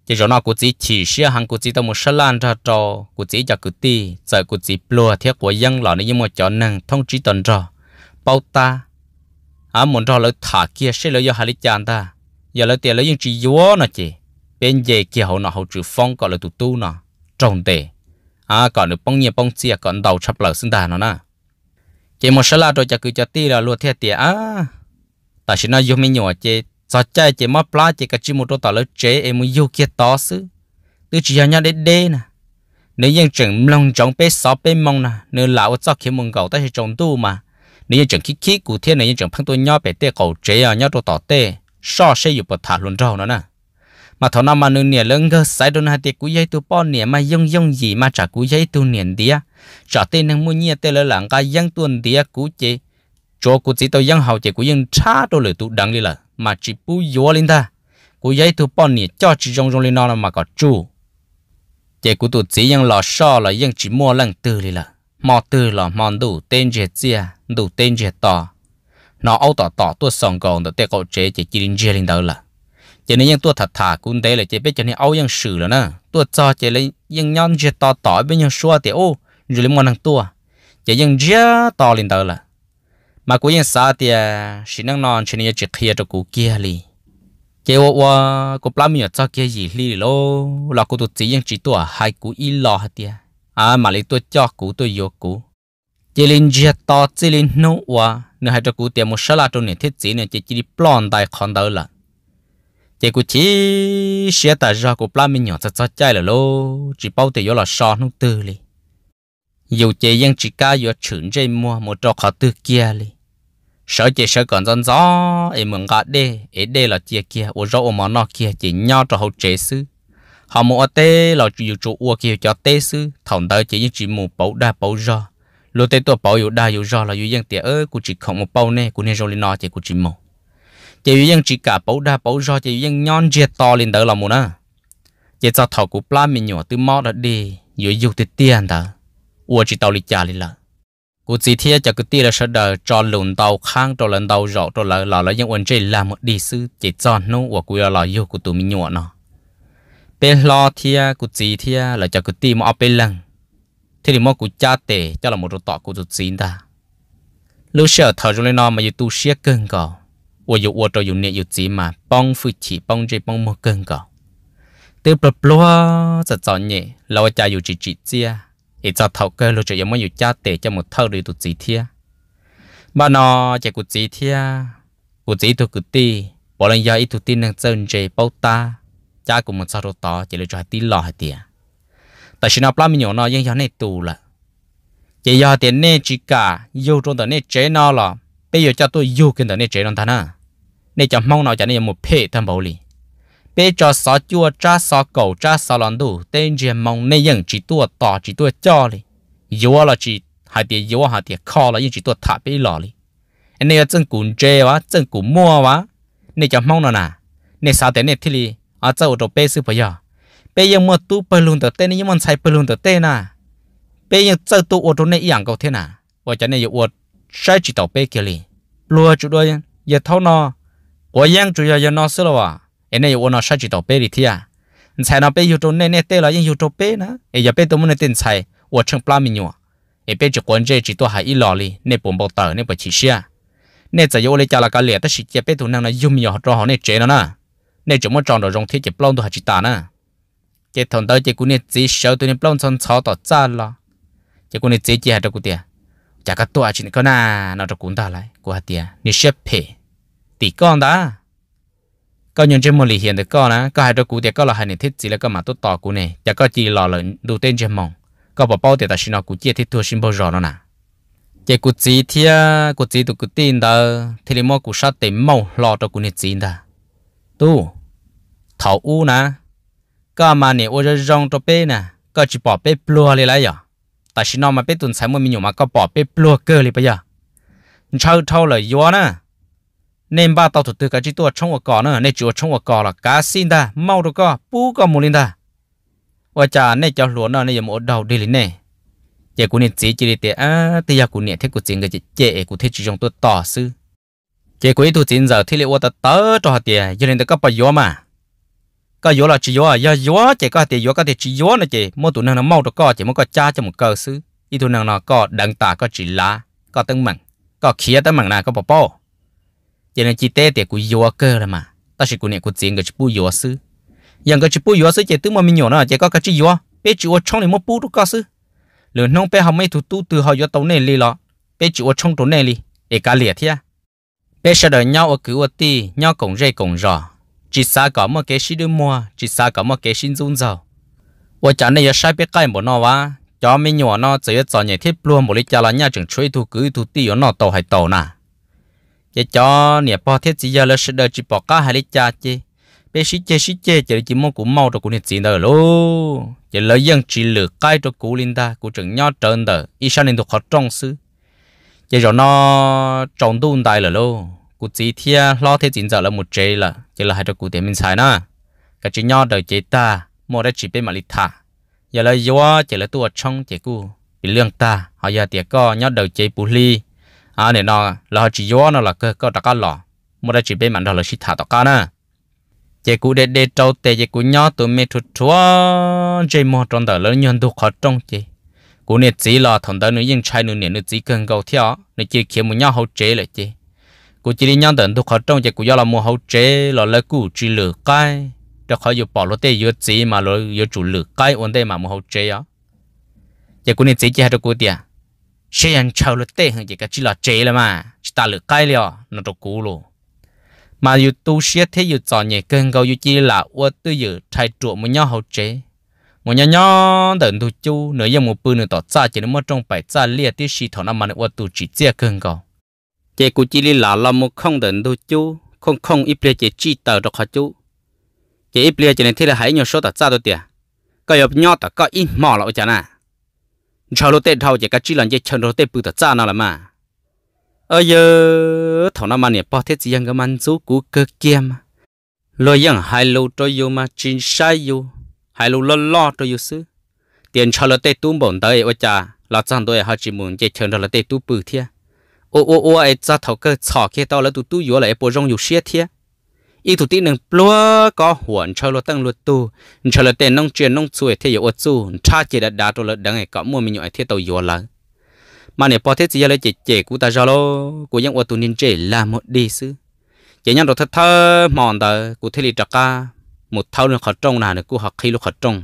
chỉ cho nó cũng chỉ chỉ xia hàng cũng chỉ tao một sân lan ra trò cũng chỉ cho cũng ti giờ cũng chỉ plua theo của dân lọ này nhưng mà cho năng thông trí tuần trò bao ta à muốn trò lấy thả kia sẽ lấy do hà lý chan ta giờ lấy tiền lấy những chỉ yếu nó chỉ bên về kia hậu nó hậu chữ phong gọi là tụt tu nó trồng tề à còn được bông nhiều bông chia còn đầu chập lở xứng ta nó nè chỉ một sân lan rồi cho cứ cho ti là luôn theo tiền à ta sẽ nói dùng mình nhỏ chơi giờ chơi chỉ mất plá chỉ cả chỉ một đôi tàu lỡ chế em muốn yêu kia to xứ từ chỉ nhà đến đế nè nếu như chẳng lòng chống bê sáu bê mông nè nếu lão cho khi mông cầu ta sẽ trồng tu mà nếu như chẳng khí khí cụ thiên nếu như chẳng phăng tôi nhau bể tê cầu chế à nhau đôi tàu tê so sẽ dục bật thả luôn rồi nữa nè mà thằng nào mà nương nè lưng gơ sai đôi hai tiệt cú dây tu po nè mà yong yong gì mà trả cú dây tu nè đi à trả tiền năng mua nhia tê lỡ lặng cái yong tuần đi á cú chế cho cú chỉ tôi yong hậu chế cú yong cha đôi lời tu đăng đi là mà chỉ bu yếu lên ta cú giấy tu bọn nè cho chỉ trong trong lên nó là mà có chú, chế cú tu chỉ yang lò xo là yang chỉ mua lần tư đi là mò tư là mò đủ tên chế chia đủ tên chế to nó ấu tỏ tỏ tu sòng còn được tế cậu chế chế chỉ đến chế lên đó là chế nên yang tu thật thà cũng thế là chế biết cho nên ấu yang sử là nè tu cho chế lấy yang nhon chế to tỏ bên yang xua thì ô rồi lấy món hàng tua chế yang chế to lên đó là mà cũng yên sao thì Xin à, năng non chỉ nên chỉ kia cho cô kia li cái wo wo cụ plami ở cho kia gì li lô, là cô tụt chỉ yên chỉ tuổi hai cô ít lo hết đi à mà lấy tôi cho cô tôi yêu cô, chỉ lên giết to chỉ linh nô wa à. nữa hai cho cụ tiền một số là trong này thiết chỉ này chỉ chỉ đi plon đại con đâu là chỉ cô chỉ sẽ tại cho cô plami nhỏ cho cho chạy là lo chỉ bao tiền yêu là sao nó tư li dù chị dân chỉ ca dù chuyển dây mua một trò khó tư kia li sợ chị sợ còn dân gió em mừng gạt đê ấy đê là chia kia ô rô mà nó kia chị nhau cho hậu chế sư họ mua tê là chị yêu chủ ua kia cho tê sư thằng đời chị những chị mua bầu đa bầu rò lô tê tôi bầu yếu đa yếu rò là yếu dân tiệt ơi cụ chị không một bầu nè cụ nên rồi nó chị của chị mua chị yếu dân chỉ cả bầu đa bầu rò chị yếu dân nhon chia to lên đỡ là mua nè chị cho thầu của pla mình nhỏ từ mò đã đi yếu yếu từ tiền đó 我知道你家里了。กูจีเทียจะกูตีละชดเดอจอนหลุนเตาข้างตัวลันเตาหยอกตัวละหล่อแล้วยังวันใจลามดีซื้อจิตจอนนู้ว่ากูหล่ออยู่กูตัวมีหนวดเนาะเป็นรอเทียกูจีเทียหลังจากกูตีมาเอาไปลังที่ริมกูจ้าเตะจะหลังมดต่อกูจุดจีนตาลูเชื่อเธอจงเลยนอนมาอยู่ตู้เชี่ยเกินก่อว่าอยู่อวดตัวอยู่เนี่ยอยู่จีมาป้องฟื้นฉีป้องใจป้องมือเกินก่อเตือนปลัวจะจอนเนี่ยเราจะอยู่จีจีเจีย ít giờ thầu cơ lúc giờ mới yêu cha tệ cho một thâu đi tụt gì thia bà nó chạy cụt gì thia cụt gì tụt cụt ti bỏ lên giờ ít tụt tin năng chân chơi bao ta cha cũng một sao đồ to chỉ là cho tí lò hay tiệt tại sao nó plasma nhỏ nó nhưng giờ này tù là chỉ giờ tiền này chỉ cả yêu trong đó này chế nó là bây giờ cho tôi yêu cái đó này chế nó thằng à này chẳng mong nó cho nên một phê thằng bảo lì bây giờ sáu chua cha sáu cầu cha sáu lần đủ tên gì mong nay những chỉ tua tỏ chỉ tua cho đi yếu là chỉ hai tiền yếu hai tiền khó là những chỉ tua thả bị lọ đi anh này chân cún chê quá chân cún mua quá anh cho mong nó nè anh sao thế anh thì li à cháu đồ bây sư bây giờ bây giờ mua tu bê luôn tới tên nhưng mà sai bê luôn tới tên à bây giờ cháu tu ô tô này dạng cầu thế nào và cho nên yêu ô sai chỉ tàu bê kia li lùa chủ đôi giờ thâu nó của giang chủ giờ giờ nó xưa rồi em này uống nó sao chỉ tàu bê đi thi à sai nó bê yêu trâu nè nè tê là yêu trâu bê nữa em giờ bê tôi muốn nè tên sai uống chừng pla mình nhua e chỉ quan chơi chỉ tôi hay ít lò li nè bồn bầu tờ nè bờ chỉ xia nè giờ yêu là cái lẹ tất chỉ chỉ bê tôi năng là yum họ nè chế nó nè chúng muốn tròn đồ rong thiết chỉ plon tôi hay chỉ ta nè thằng tới chỉ cũng nè chỉ sợ tôi nè plon son sáu tỏ cha lo chỉ cũng nè chỉ chỉ hay đâu cũng tiệt cả tôi chỉ nè con à nó cũng ta lại của hạt tiệt nè xếp phe tỷ con đã có những chuyện mồ lì hiện được co nè có hai đứa cụ thì có là hai nền thiết chỉ là có mà tốt tỏ cụ này và có chỉ lò lợn đủ tên trên mong có bảo bảo thì ta xin nó cụ chia thiết thua xin bao giờ nó nè chỉ cụ chỉ thì cụ chỉ tụ cụ tiền đó thì lấy mua cụ sát tiền mâu lo cho cụ nền tiền đó tu thảo u nè có mà nè ô rơi rong cho bé nè có chỉ bỏ bé plua lên lại giờ ta xin nó mà bé tuần sáng mua mình nhổ mà có bỏ bé plua cơ lên bây giờ sau thâu là gió nè nên ba tàu thủ tư cái chỉ tua trong một cỏ nữa nên chúa trong một cỏ là cá xin ta mau được co bú co một linh ta và cha nên cho lúa nó nên dùng một đầu đi lên này giờ cũng nên chỉ chỉ đi tiệt à thì giờ cũng nên thế cũng chỉ cái chỉ chế cũng thế chỉ trong tôi tỏ sư chế cũng tôi chỉ giờ thì liệu ta tớ cho họ tiền, cho nên được có bao mà có yếu là chỉ yếu à yếu yếu chế có tiệt yếu có tiệt chỉ yếu nữa chế mỗi tụi nàng nó mau được co chế mỗi có cha cho một cơ sư ít tụi nàng nó co đặng tả co chỉ lá co tăng mặn co khía tăng mặn nào co bỏ bỏ giờ này chỉ tê tiệt của yoga cơ là mà ta sẽ của này của tiền cái chú yếu sư yang cái bù yoga sư chỉ tự mà mình nhỏ nó giờ có cái chú yếu bé chú ở trong này mất bù được cái sư Lần nông bé học mấy thủ tu từ học yoga tàu này đi lo, bé chú ở trong tàu này đi, để cả liệt thia bé sẽ đợi nhau ở cửa ở ti nhau cùng dây cùng rò chỉ xa có một cái xin đưa mua chỉ xa có một cái xin run giàu và chả này sai biết cái một nó quá cho mình nhỏ nó chỉ ở cho thiết luôn một lý cha là nhà trường chơi thu cứ thu ti ở nó tàu hay tàu nào giờ cho nè bỏ thiết gì giờ là sẽ đợi chỉ bỏ cả hai lít cha chứ bé xí chê xí chê chỉ chỉ muốn cũng mau cho cũng nè chỉ đời luôn, giờ lấy dân chỉ lừa cay cho cú linh ta cú chẳng nhau trơn đời ít sao nên được khó trông sư giờ cho nó trông đun đại là luôn, cú chỉ thia lo thế chính giờ là một chế là chỉ là hai cho cú tiền mình xài na cái chỉ nhau đời chế ta mua ra chỉ bên mà lít thả giờ là do chỉ là tua trong chế cú bị lương ta họ giờ tiệt co nhau đời chế bù ly à nè nó là chỉ do nó là cơ cơ đặc cá lò một đại chỉ bên mặn đó là chỉ thả đặc cá nè chế cụ để để trâu tệ chế cụ nhỏ tụi mẹ chuột chúa chế mò trong đời lớn nhân đủ khó trong chế cụ nè chỉ là thằng đời nó yên trai nó nè nó chỉ cần cầu theo nó chỉ kiếm một nhỏ hậu chế lại chế cụ chỉ đi nhân đời đủ khó trong chế cụ do là mua hậu chế là lấy cụ chỉ lửa cái cho khỏi vô bỏ lỗ tệ vô chỉ mà lỗ vô chủ lửa cái vấn đề mà mua hậu chế á chế cụ nè chỉ chỉ hai đứa cú tiệt xe ăn chầu lợt tê hơn chỉ cả chỉ là chế là mà chỉ ta lợt cái liò nó đồ cũ luôn mà dù tu sĩ thế dù chọn nhẹ cơn gấu dù chỉ là ua tư dù thay trụ một nhau hậu chế một nhau nhau đợn tu chú, nửa giờ một bữa nửa tỏ cha chỉ nó mất trong bảy cha lia tí sĩ thọ nó mà nó ua tu chỉ chia cơn gấu chế cụ chỉ là là một không đợn tu chú, không không ít bia chế chỉ tờ được hả chú chế ít bia chế này thế là hãy nhiều số tỏ cha tôi tiệt có nhau tỏ có ít mỏ lậu chả nào sau lúc tết thâu chỉ cái chỉ là chỉ chân lúc tết bự thật ra nào là mà ơi giờ thằng nào mà nè bỏ thế gì anh cái mặn số cú cơ kia mà lo yang hai lô cho yêu mà chín sai yêu hai lô lo lo cho yêu sư tiền cho lúc tết tu bổn tới ôi cha là chẳng tôi họ chỉ muốn chỉ chân lúc tết tu bự thiệt ô ô ô ai cha thầu cơ chọ kia tao là tu tu yêu là ai bổ rong yêu xia thiệt ít thủ tin nâng plua có huẩn chờ lo tăng luật tu chờ lo tiền nông truyền nông xuôi thế yếu chu cha chỉ đã đá tôi lợi đằng ấy, có mua mình nhảy thế tàu yếu là mà nè bỏ thế gì là chỉ chỉ của ta ra lo của những ô tu nên chỉ là một đi sư chỉ nhân đồ thật thơ mòn tờ của thế lì trạc ca một thâu được khẩn trông nào nữa, của học khi lúc khẩn trông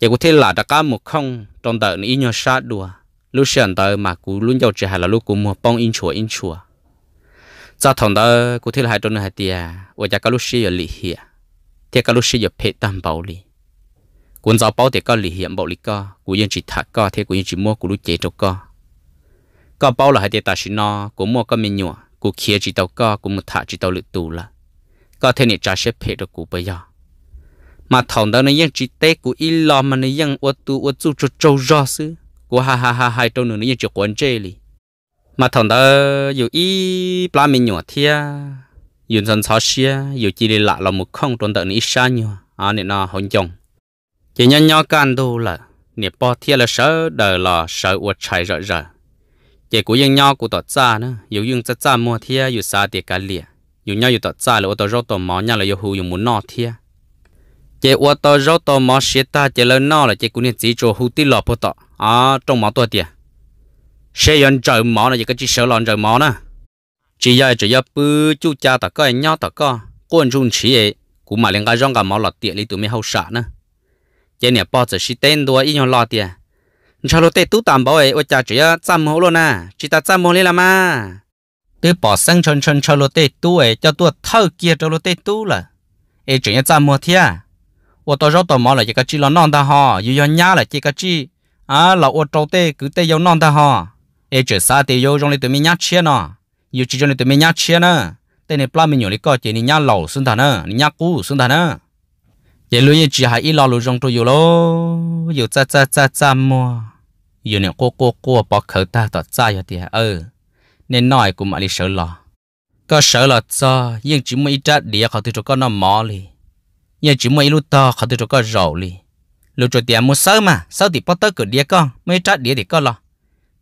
chỉ của thế là trạc ca một không trong tờ ý nhớ sát đùa lúc sáng tờ mà của luôn giàu chỉ là lúc của mua bông in chùa in chùa cho thằng đó cụ thể là hai tuần hai tia ở nhà cái lúc xí ở lì hiệp thì cái lúc sử ở phe tam bảo lì quân giáo bảo thì có lì hiệp bảo lì có cụ yên chỉ thả có thì cụ yên chỉ mua cụ lúc chế cho có có bảo là hai tia ta xin nó cụ mua có mình nhua cụ kia chỉ tàu có cụ một thả chỉ đâu lựu tù là có thể này trả sẽ phe được cụ bây giờ mà thằng đó nó vẫn chỉ té cụ ít lo mà nó vẫn ô tu ô chỗ cho trâu rõ sư cụ ha ha ha hai trong nữa nó vẫn chỉ quan chế lì mà thằng đó dù ý ba mình nhỏ thia dù dân sáu xia dù chỉ đi lạ là một không tuần tự ní xa nhiều à nên nó hỗn chồng chỉ nhăn nhau can đồ là nè bỏ thia là sợ đời là sợ uất chạy rợ rợ chỉ của dân nhau của tọt cha nữa dù dân cha cha mua thia dù xa tiệt cả lìa dù nhau dù tọt cha là ô tô rau tọt mỏ nhau là dù hù dù muốn nọ thia chỉ ô tô rau tọt mỏ xia ta chỉ lớn nọ là chỉ của nè chỉ cho hù tí lọ bỏ tọt à trong mỏ tọt tiệt sẽ nhận trời mỏ này cái chỉ sợ lon trời mỏ nè chỉ giờ chỉ giờ bự chú cha ta có nhau ta có quân trung chỉ ấy cũng mà liên cái giống cả mỏ lọt tiệt đi tụi mình hậu sợ nè cái này bao giờ xí tên đua ít nhau lọt tiệt sao lo tê tú tạm bảo ấy ôi cha chỉ giờ chăm hậu luôn nè chỉ ta chăm hậu đi làm à để bảo sinh chân chân sao lo tê tú ấy cho tôi thâu kia cho lo tê tú là ấy chỉ giờ trăm hậu thiệt ôi tôi rót tàu mỏ là cái chỉ lo non ta họ yêu nhau nhá là cái chỉ à là ôi trâu tê cứ tê yêu non ta họ ai chơi sa thì vô trong này tụi mình nhát chia nọ yêu chơi trong này tụi mình nhát chia nè tên này plá mình nhổ lấy coi chỉ nhát lẩu xưng thằng nè nhát cũ xưng thằng nè vậy lúc ấy chỉ hai ít lo trong tôi yêu lo yêu cha cha cha cha mua yêu này cô cô cô bỏ khẩu ta tỏ cha vậy thì ừ nên nói cũng mà đi sợ lo có sợ là cho nhưng chỉ ít đi địa khỏi từ chỗ con nó mò li nhưng chỉ mới lúc to khỏi từ chỗ con rầu đi, lúc chỗ tiền mua sớm mà sau thì bắt tới cửa địa con mới trả đi thì con lo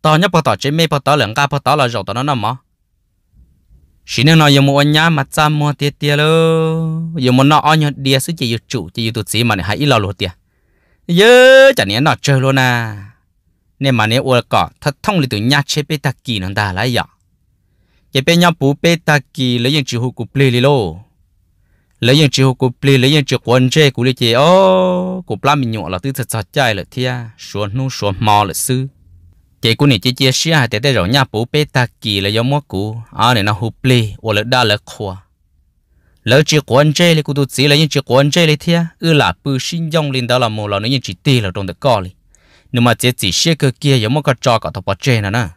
tao nhớ bắt tao chỉ mấy bắt tao lần cá bắt tao là rồi tao nó nó mà xin nó nói một nhà mà chăm mua tiền tiền luôn, giờ một nó ăn nhọt địa sức chỉ yêu chủ chỉ yêu tụt gì mà này hãy lo lụt tiền giờ chẳng nhẽ nó chơi luôn à nên mà nếu ua cọ thật thông thì tụi nhà chế bê ta kỳ nó đã lại giờ giờ bê nhau bù bê ta kỳ lấy những chữ hụt của đi luôn, lấy những chữ hụt của plei lấy những chữ quân chế của lấy chế ô của plei mình nhọ là tư thật thật chạy là thiệt, xuống nu xuống mò là sư chị cũng nè chị chia sẻ hai tết rồi nhà bố bé ta kỳ là giống mua cũ à nè nó hụp lì hoặc là đa là khoa lỡ chị quan chế là cũng tu sĩ là những chị quan chế là thia ư là bự sinh dòng lên đó là một là những chị tê là trong được co lì nhưng mà chị chỉ xe cái kia giống mua cái trò cả tập chế nè nè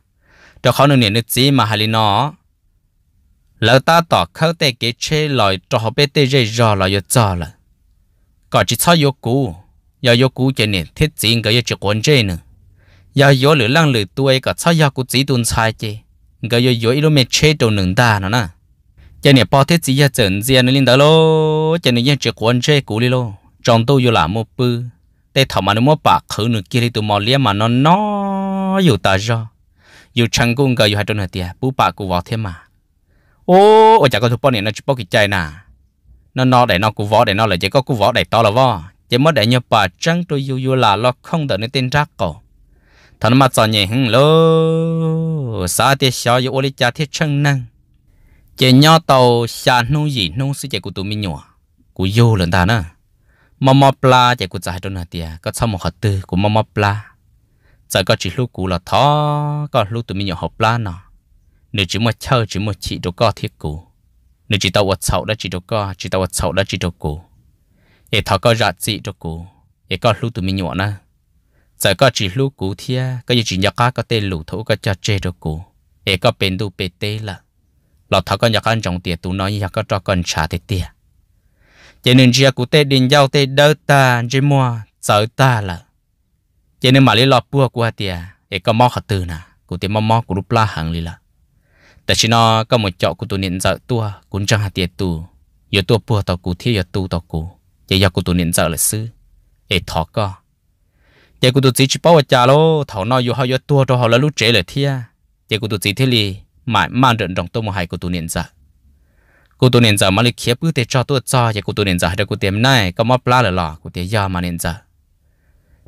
cho khó nên nè nó chỉ mà hai nó lỡ ta tỏ khâu tê cái chế lại cho họ bé tê rơi rõ là yếu rõ là còn chỉ sao yếu cũ yếu yếu cũ cho nên thiết gì cái yếu chị quan chế nữa giờ gió lửa lăng lửa tuổi cả sao giờ cũng chỉ tuần sai chứ cái giờ gió ít mẹ chế đồ nương ta nó nè cho nên bảo thế chỉ là chẩn gì anh linh đó lo cho nên giờ chỉ quan chế cũ đi lo trong tôi vô làm một bữa để thằng mà nó mua bạc khử nửa kia thì tụi mò lia mà nó nó dù ta cho dù chẳng cũng cái dù hai tuần nữa tiệt bú bạc cũng vào thêm mà ô ôi chả có thua bao nhiêu nó chỉ bao cái trái nè, nó nó để nó cũng võ để nó là chỉ có cũng võ để to là võ chỉ mới để nhập bà trăng tôi yêu yêu là lo không đợi nên tin rác cổ thằng mà chọn nhảy hưng lô sa tiệt sao yêu ôi cha thiết chân năng chỉ nhau tàu xa nô gì nô sư chạy của tụi mình nhỏ của yêu lần ta nè, mà mà pla chạy của chạy trong nà tiệt có sao một hạt tư của mà mà pla chạy có chỉ lúc của là thó có lúc tụi mình nhỏ học pla nọ nếu chỉ một chơi chỉ một chị đồ co thiết của nếu chỉ tàu vật sậu đó chỉ đồ co chỉ tàu vật sậu đó chỉ đồ của để thọ có rạ chị đồ của để có lúc tụi mình nhỏ nè giờ có chỉ lú cũ thia có gì chỉ nhạc có tên lũ thổ có cho chê đồ cũ ế có bên đu bê tê là lọ thọ con nhạc ăn trong tiệt tụ nói nhạc có cho con trả thế tia chỉ nên chia cũ tê đình giao tê đỡ ta chỉ mua sợ ta là chỉ nên mà lấy lọ bua của tia ế có mò khát từ nà cũ tê mò mò cũ lúc la hàng lì là แต่ชินอก็หมดเจาะกูตัวเนี่ยจะตัวกุญจังหาเตียตูอย่าตัวปัวต่อกูเที่ยวอย่าตูต่อกูอย่าอยากกูตัวเนี่ยจะเลยซื้อเอทอก็ chị cũng chỉ chỉ bảo cha lo thảo nói yêu hai yêu tua cho họ là lúc trẻ lại thia chị cũng tụi chị thế li mãi mang trận đồng tôi một hai của tụi niên giả của tụi niên giả mà lịch khép cứ để cho tôi cho chị của tụi niên giả để của tiệm này có mất lá là lò của tiệm giờ mà niên giả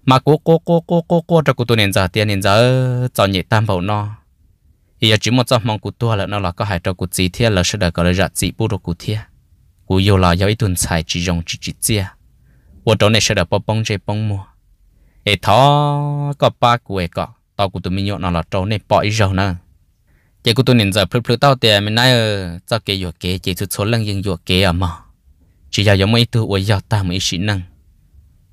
mà cố cố cố cố cố cố cho của tụi niên giả tiền niên giả cho nhị tam bảo nó giờ chỉ một trăm mong của tôi là nó là có hai cho của chỉ thia là sẽ được gọi là giặt chị bút của thia của yêu là do ít tuần xài chỉ dùng chỉ chỉ chia của chỗ này sẽ được bao bông chơi bông mua hệ thó có ba của hệ có tao của tụi mình nhộn nó là trâu nên bỏ ít rồi nè chỉ của tụi mình giờ phơi phơi tao thì mình nói ờ, cho kế vừa kế chỉ chút số lần dừng vừa kế à mà chỉ giờ giống mấy thứ uống giờ ta mới xịn năng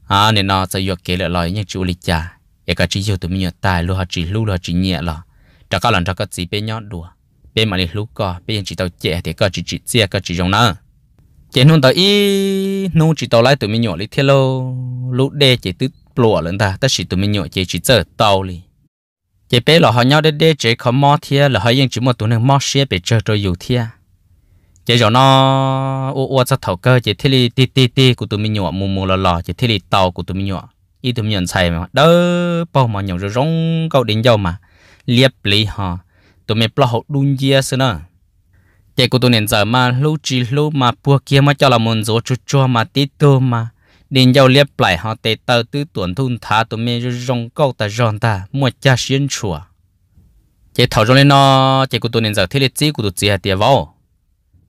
à nên nó sẽ vừa kế lại lời nhưng chú lịch cha hệ cả chỉ giờ tụi mình nhộn tài luôn họ chỉ lưu là chỉ nhẹ là chắc các lần chắc các gì bên nhót đùa bên mà đi lúc co, bên chỉ tao trẻ thì có chỉ chỉ trẻ có chỉ giống nữa chỉ nôn tao ý nôn chỉ tao lại tụi mình nhộn lịch theo luôn, lúc đê chỉ tứ lụa lên ta ta chỉ tụi mình nhọ chỉ chỉ giờ tàu li chỉ bé là họ nhau đến đây chỉ có mò thia là họ yên chỉ một tụi nó mò xe bị chơi rồi dù thia chỉ rồi nó u u ra thầu cơ chỉ thế li ti ti ti của tụi mình nhọ mù mù lò lò chỉ thế li tàu của tụi mình nhọ ít tụi mình nhận xài mà đỡ bao mà nhậu rồi rong câu đến giàu mà liệp lý họ tụi mình lo hậu đun dìa xưa nữa chỉ của tụi nên giờ mà lú chỉ lú mà bua kia mà cho là muốn rồi chút cho mà tít tô mà liền giàu liệp lại họ tệ tàu tứ tuần thun thả tụi mẹ rồi rong câu ta rong ta mua cha xuyên chùa chế thầu rong lên nó chế của tụi nên giờ thiết liệt gì của tụi chị hạt tiền vào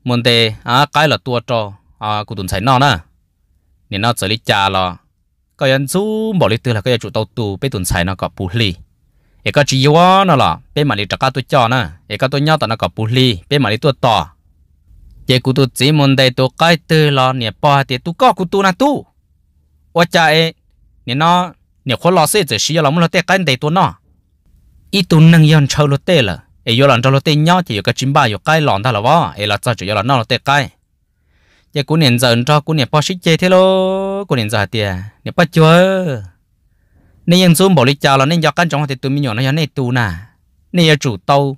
muốn đề à cái là tua cho à của tụi thấy nó nè nên nó xử lý cha là cái anh chú bỏ lịch từ là cái chủ tàu tù bé tụi xài nó có bù lì cái cái chỉ yếu nó là bé mà đi trả cá tụi cho nè cái cái tụi nhau tụi nó có bù lì bé mà đi tụi to chế của tụi chị muốn đề tụi cái từ là nè bỏ tiền tụi có của tụi nó tụi 我家诶，你那你活老些子需要老么了带干得多呢？一度能养臭了带了，哎，有人着了带鸟就有个金巴有该浪它了哇，哎，那早就有人闹了带该。这过年子，这过年包时节的喽，过年子还的，你不觉？你养猪毛里家了，你要干种的对面有那要那多呢，你要煮刀，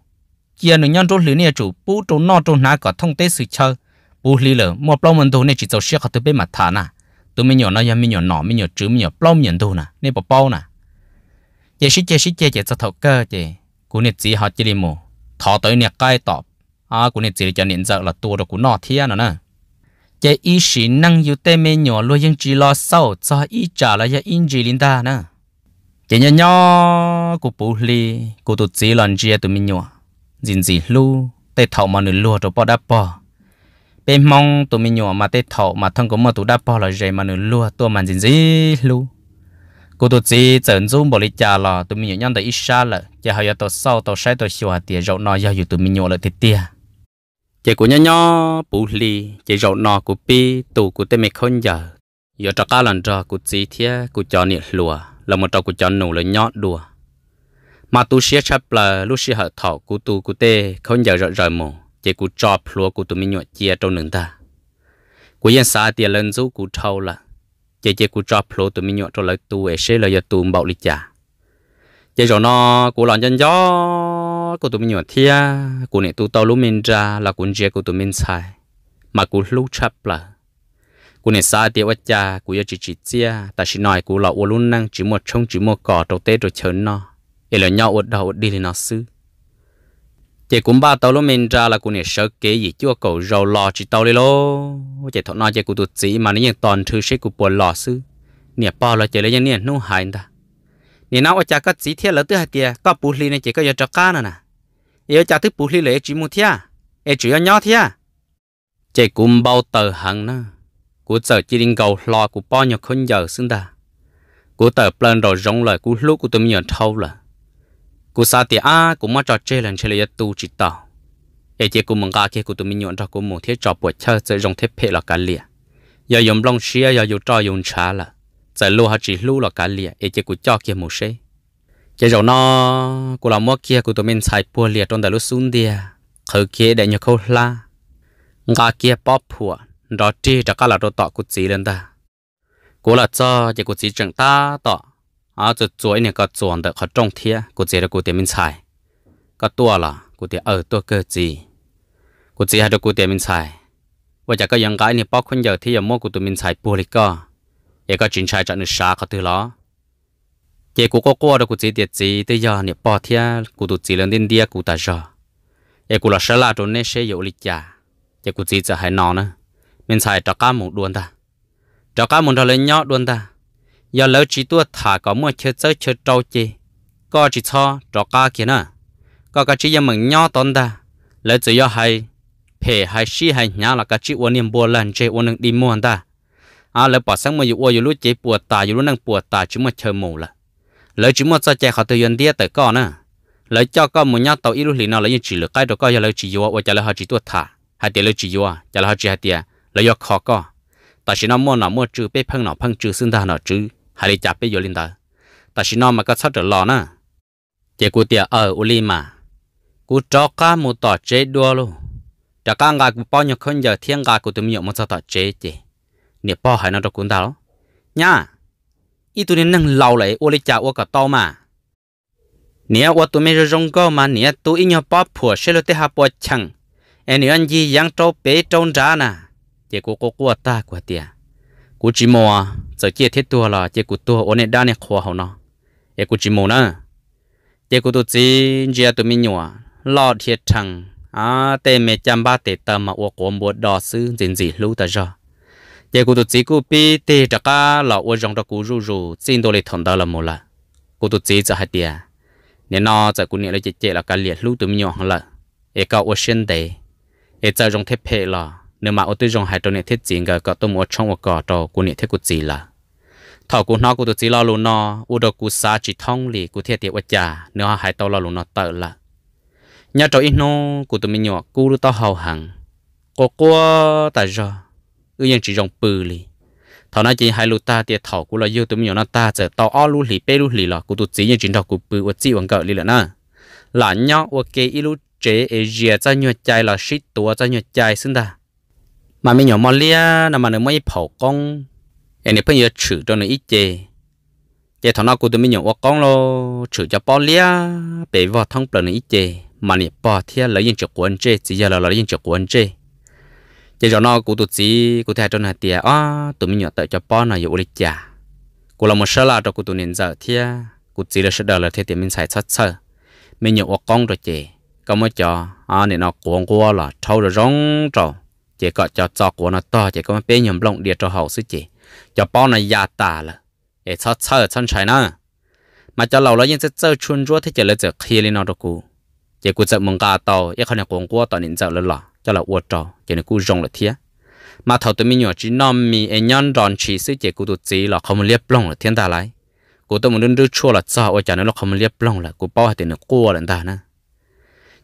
既然你养猪里你要煮，不煮那煮哪个通得水吃，不里了，莫不门头你只做些好都被骂他呢。tôi mới nhỏ nó giờ mới nhỏ nọ mới nhỏ chữ mới nhỏ plom nhận thu nè nên bỏ bao nè chị xí chị xí chị chị cho thầu cơ chị cú nè chỉ họ chỉ đi mù thọ tới nè cái tọp à cú nè chỉ cho nè giờ là tua được cú nọ thia nữa nè chị ý sĩ năng yêu tê mê nhỏ luôn nhưng chỉ lo sau cho ý trả là ya in chỉ linh ta nè chị nhỏ nhỏ cú bù li cú tụt chỉ lần gì tụi mình nhỏ gì gì lu tê thầu mà nửa lúa rồi bỏ đáp bỏ bên mong tụi mình nhỏ mà tê thọ mà thân của mà tụi đã bỏ lại rồi mà nửa lúa tụi mình gì gì lu cô tụi gì chẩn zoom bỏ lại cha là tụi mình nhỏ nhân tới ít xa là giờ họ tụi sau tụi sai tụi xua tiệt rậu nò giờ dù tụi mình nhỏ lại tiệt tiệt chị của nhỏ nhỏ bù lì chị rậu nò của pi tụ của tê mẹ không giờ giờ cho cá lần rồi của gì thế của cho nhiệt lúa là một trò của cho nổ lại nhót đùa mà tu xia chắp là lúc sĩ họ thọ của tu của tê không giờ rợ rời mồ chỉ cú cho phlua cú tụi mình nhọ chia trong nương ta cú yên xã tiền lên dấu cú thâu là chỉ chỉ cú cho phlua tụi mình nhọ trong lời tu ấy sẽ là giờ tu bảo lý trả chỉ rồi nó cú làm chân gió cú tụi mình nhọ thia cú này tu tao lúc mình ra là cú chia cú tụi mình sai mà cú lúc chấp là cú này xã tiền vật cha cú giờ chỉ chỉ chia ta chỉ nói cú là uốn năng chỉ một trông chỉ một cỏ trong tết rồi chấn nó để là nhau uốn đầu uốn đi thì nó xứ chị cũng ba tàu lúc mình ra là cũng nè sợ kế gì chưa cầu rầu lò chỉ tàu đi lô chị thọ nói chị cũng tụt sĩ mà nó nhận toàn thứ sẽ cũng buồn lò sư nè bao là chị lấy nhân nè nu hại ta nè nó ở cha các sĩ thiết là thứ hai tiề các bù ly này chị có giờ cho cá nè nè yêu cha thứ bù ly là chỉ mua thia em chỉ ăn nhỏ thia chị cũng bao tờ hàng nè của sợ chỉ đình cầu lò của bao nhiêu không giờ xứng ta của tờ plan rồi rong lại của lúc của tôi mình thâu là cú sa tiệt à cú mất trò chơi lần chơi lại tu chỉ tao ai chơi cú mong cả kia cú tu mình nhọn cho cú một thiết trò buổi chơi chơi rong thiết phe là cả liền. giờ dùng long xia giờ dùng trò dùng chả là giờ lu họ chỉ lu là cả liền ai chơi cú cho kia một xe chơi rồi nó cú làm mất kia cú tu mình xài bùa liền trong đời lúc xuống địa khởi kia để nhớ khâu la ngà kia bóp phùa đó chi cả là đồ tọt cú chỉ lên ta cú là cho chơi cú chỉ chẳng ta tọ à ờ, cho chuối này có chuẩn được họ trong thiệp, cô chỉ là cô tiền mình xài có tua là cô tiền ở ờ, tua cơ gì cô chỉ hay được cô tiền mình xài và chắc có những cái này bao khuôn giờ thì giờ mua của tụi mình xài bù lịch cơ giờ có chính xài cho được xa cái thứ đó giờ cô có qua được cô chỉ tiền gì tới giờ này bao thiệp, cô tụi chỉ lên đến địa cô ta giờ giờ cô là sẽ là chỗ này sẽ dụ lịch giả giờ cô chỉ sẽ hay nó nữa mình xài cho cá một đuôn ta cho cá một đó lên nhót đuôn ta giờ lỡ chỉ tua thả có mua chơi chơi chơi trâu chi có chỉ cho trò ca kia nè có cái chỉ giờ mình nhỏ tốn ta lỡ chỉ giờ hay phe hay xí hay nhá là cái chỉ uống niệm bùa lần chơi uống đi mua ta à lỡ bỏ sang mà uống uống lúc chế bùa ta uống năng bùa ta chỉ mà chơi mù là lỡ chỉ mà cho chơi họ tự nhiên đi tới con nè lỡ cho con muốn nhau tàu ít lúc liền nào lỡ chỉ lỡ cái đó coi giờ lỡ chỉ uống uống cho lỡ họ chỉ tua thả hay tiền lỡ chỉ uống cho lỡ họ chỉ hay tiền lỡ uống khó co ta chỉ nó mua nó mua chữ bé phăng nó phăng chữ xưng ta nó chữ hà đi chả biết vô linh ta ta chỉ nói mà có sót trở lò nè chỉ cú tiệt ở u li mà cú cho cá một tỏ chế đua luôn cho cá ngài cú bao nhiêu không giờ thiên ngài cú tụi mình một sao tỏ chế chế nè bao hải nó cho cún ta nha ít tụi nên nâng lâu lại u li chả u cả to mà nè u tụi mình rong cơ mà nè tụi ít nhau bao phù sẽ lo tê hà bao chẳng em nè gì giang trâu bê trâu ra nè chỉ cú cú cú ta cú tiệt cú chỉ mua giờ chia thiết tua là chia cụ tua ổn định đa này khó hậu nọ, chia cụ chỉ mù nè, chia cụ tu chỉ chia tụi mình nhỏ lo thiết thằng à tê mẹ chăm ba tê tầm mà uo của mua đò sư gì gì lưu ta ra chia cụ tu chỉ cụ bi tê chắc cả là uo trong đó cụ rù rù xin đồ lệ thằng đó là mù là cụ tu chỉ giờ hai tia nên nọ giờ cụ niệm là chết chết là cả liệt lưu tụi mình nhỏ hả là ê cao uo xuyên tê ê giờ trong thép hệ là nếu mà ô tô dùng hai trâu này thiết gì ngờ có tôi mua trong một cỏ trâu của này thiết của gì là thảo của nó của tôi chỉ lo luôn nó u đồ của xa chỉ thông lì của thiết tiệt vật già nếu hai tàu lo luôn nó tự là nhà trâu ít nô của tôi mình nhỏ cú tao hào hằng có qua tại giờ ư yên chỉ dùng bự lì thảo nói chỉ hai lú ta tiệt thảo của là yêu tôi mình nhỏ nó ta giờ tao o lú lì bê lú lì là của tôi chỉ yên chỉ đọc của bự vật gì vẫn cỡ lì là na là nhau ok ít lú chế Asia cho nhiều chạy là shit tua cho nhiều chạy xứng đà mà mình nhỏ mò lia nằm mà nó mới phổ con em này phải chữ cho nó ít chế, chế thằng nào cũng tụi mình nhỏ công lo chữ cho bao lia bể vào thằng bờ nó ít chế, mà này bỏ thia lấy những chữ quấn chế, chỉ giờ là lấy những chữ quấn chế, chế cho nó cũng tụi chỉ cũng thay cho nó tiền à tụi mình nhỏ tự cho bao nó dụ lịch chả cũng là một số là cho cũng tụi nên giờ thia cũng chỉ là sẽ đợi là thế thì mình xài sơ sơ mình nhỏ công rồi chế, có mới cho à này nó cuồng quá là thâu rồi rong trầu จก็จะจอกวนต่อเจก็มาเป็นยมลงเดียวจะหอสิเจ จะป้อนยาตาละเอชอเชอชันชันะมาจะเราแล้วยังจะเจอชุนรัวที่จะเลยเจอเคลียนอตกูเจกูจะมึงกาต่อยังเขาเนี่ยงกัวตอนนี้เจอละล่ะจะเราอวดจอเจนกูจงละเทียมาเท่าตัวมีหนวดจีนอมมีเอญอนดอนชีสิเจกูตุจีหล่อเขามัเรียบลงละเทียนตาไรกูต้องมังดืดอชั่วละจ้าเอาจะนั้นเราเขามัเรียบลงละกูป้อให้เต็มกัวละตานะ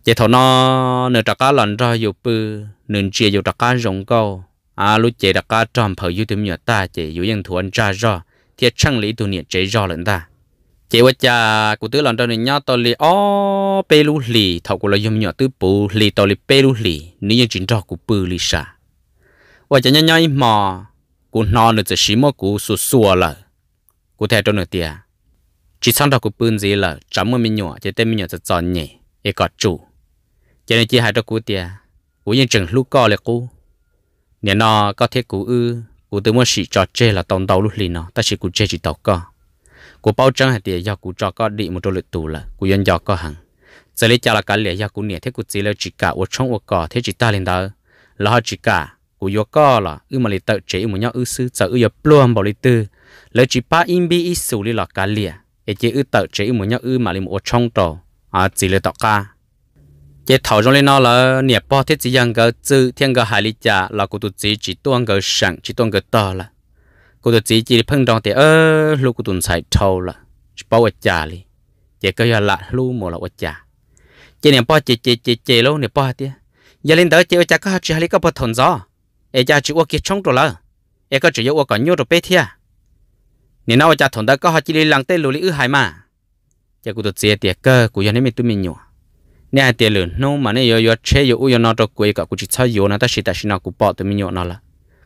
chỉ thọ nó nửa trạc cá lần ra dù bự nửa chia dù trạc cá rồng câu à lúc chỉ trạc cá tròn phở dù thêm nhựa ta chỉ dù dân thuần anh ra ra thì chẳng lý tụi niệm chế ra lần ta chỉ qua cha cụ tứ lần ra này nhau tôi lì, ó bê lu lì thọ cụ là dùng nhựa tứ bù lì tôi li bê lu lì nếu như chính ra cụ bự lì sa qua cha nhá nhá mò cụ nó nửa chỉ xí cụ sù sùa lờ, cụ theo cho nửa tiề, chỉ sang đó cụ bự gì lờ, chấm mà mình nhựa chỉ tên mình nhựa sẽ chọn nhỉ, cái cọt chủ cho nên chỉ hai cho cụ tiền cụ nhân chừng lúc co là cụ nhà nó có thể cụ ư Cú từ muốn xịt trò chơi là tông đầu lúc lì nó ta chỉ cụ chơi chỉ tàu co Cú bao trắng hạt tiền do cụ cho có đi một chỗ lượt tù là cụ nhân do có hàng giờ lấy cha là cả lẻ do cụ nhẹ thế cụ chỉ là chỉ cả uất trong uất co thế chỉ ta lên đó là họ chỉ cả cụ yo co là ư mà lấy tự chế một nhau ư sư giờ ư yo plum bảo lấy tư lấy chỉ ba in bi ít xử lý là cả lẻ ấy chỉ ư tự chế một nhau ư mà lấy một trong tổ à chỉ là tọt ca chế thầu trong lên nó là nẹp bao thiết chỉ rằng cái chữ thiên cái hải lý giả là cụ tụ chỉ chỉ tuân cái sẵn chỉ tuân cái to là cụ tụ chỉ chỉ phân trong thì ơ lúc cụ tụ xài thầu là bao vật giả đi chế cái là lạ lu mồ là vật giả chế nhà bao chế chế chế chế lâu nhà bao tiếc giờ lên đó chế vật giả có chỉ hải lý có bao thon gió ấy giả chỉ vật kia trong rồi là ai có chỉ vật còn nhiều rồi bé thia nhà nào vật giả thon đó có họ chỉ đi lăng tê lù lý ư hải mà chế cụ tu chỉ tiếc cơ cụ giờ này mình tu mình nhổ nè tiền lớn, nó mà nè yo yo che yo u yo nọ cho quay cả cụ chỉ sao yo nó ta chỉ ta chỉ nọ cụ bỏ tụi mình nhọ nọ là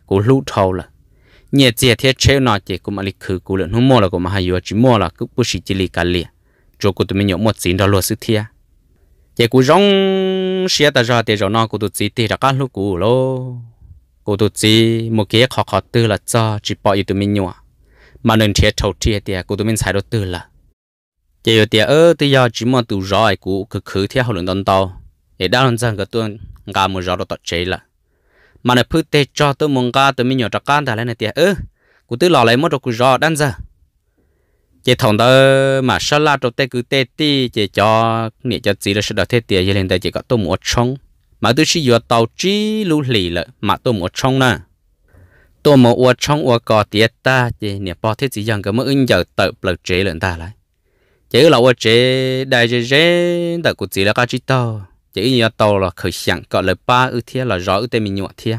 cụ lú thâu là nhẹ tiền thế che nọ chỉ cụ mà lịch khử cụ lử nó mò là cụ mà hay yo chỉ mua là cứ bút xí chỉ lì cả liền cho cụ tụi mình nhọ một tiền đó luôn sự thiệt chỉ cụ rong xia ta ra tiền rồi nọ cụ tụi chỉ tiền ra cả lú cụ lo cụ tụi chỉ một cái khó khó tư là cho chỉ bỏ yo tụi mình nhọ mà nên thiệt thâu thiệt thì cụ tụi mình xài đồ tư là giờ giờ tiệt ơ tự giờ chỉ mong tụ rõ ai cũ cứ khử theo hậu lượng đón tàu để đa lần rằng cái tuần gà một rõ đó tọt chế là mà này phứt tê cho tôi mong ca tôi mới nhớ trắc can thà lên này tiệt ơ cụ tự lò lấy một rồi cụ rõ đơn ra chỉ thằng đó mà sao la trâu tê cứ tê ti chỉ cho nghĩa cho gì là sẽ đỡ thế tiệt như lên đây chỉ có tôi một chong, mà tôi chỉ vừa tàu chỉ lưu lì là mà tôi một chong nè tôi một ở trong ở cò tiệt ta chỉ nghĩa bỏ thế gì rằng cái mới ứng giờ tự bật chế lên ta lại chỉ là ở chế đại chế chế đại cụ chỉ là cái chỉ to chỉ như to là khởi sáng gọi là ba ưu thế là rõ ư tên mình nhọ thế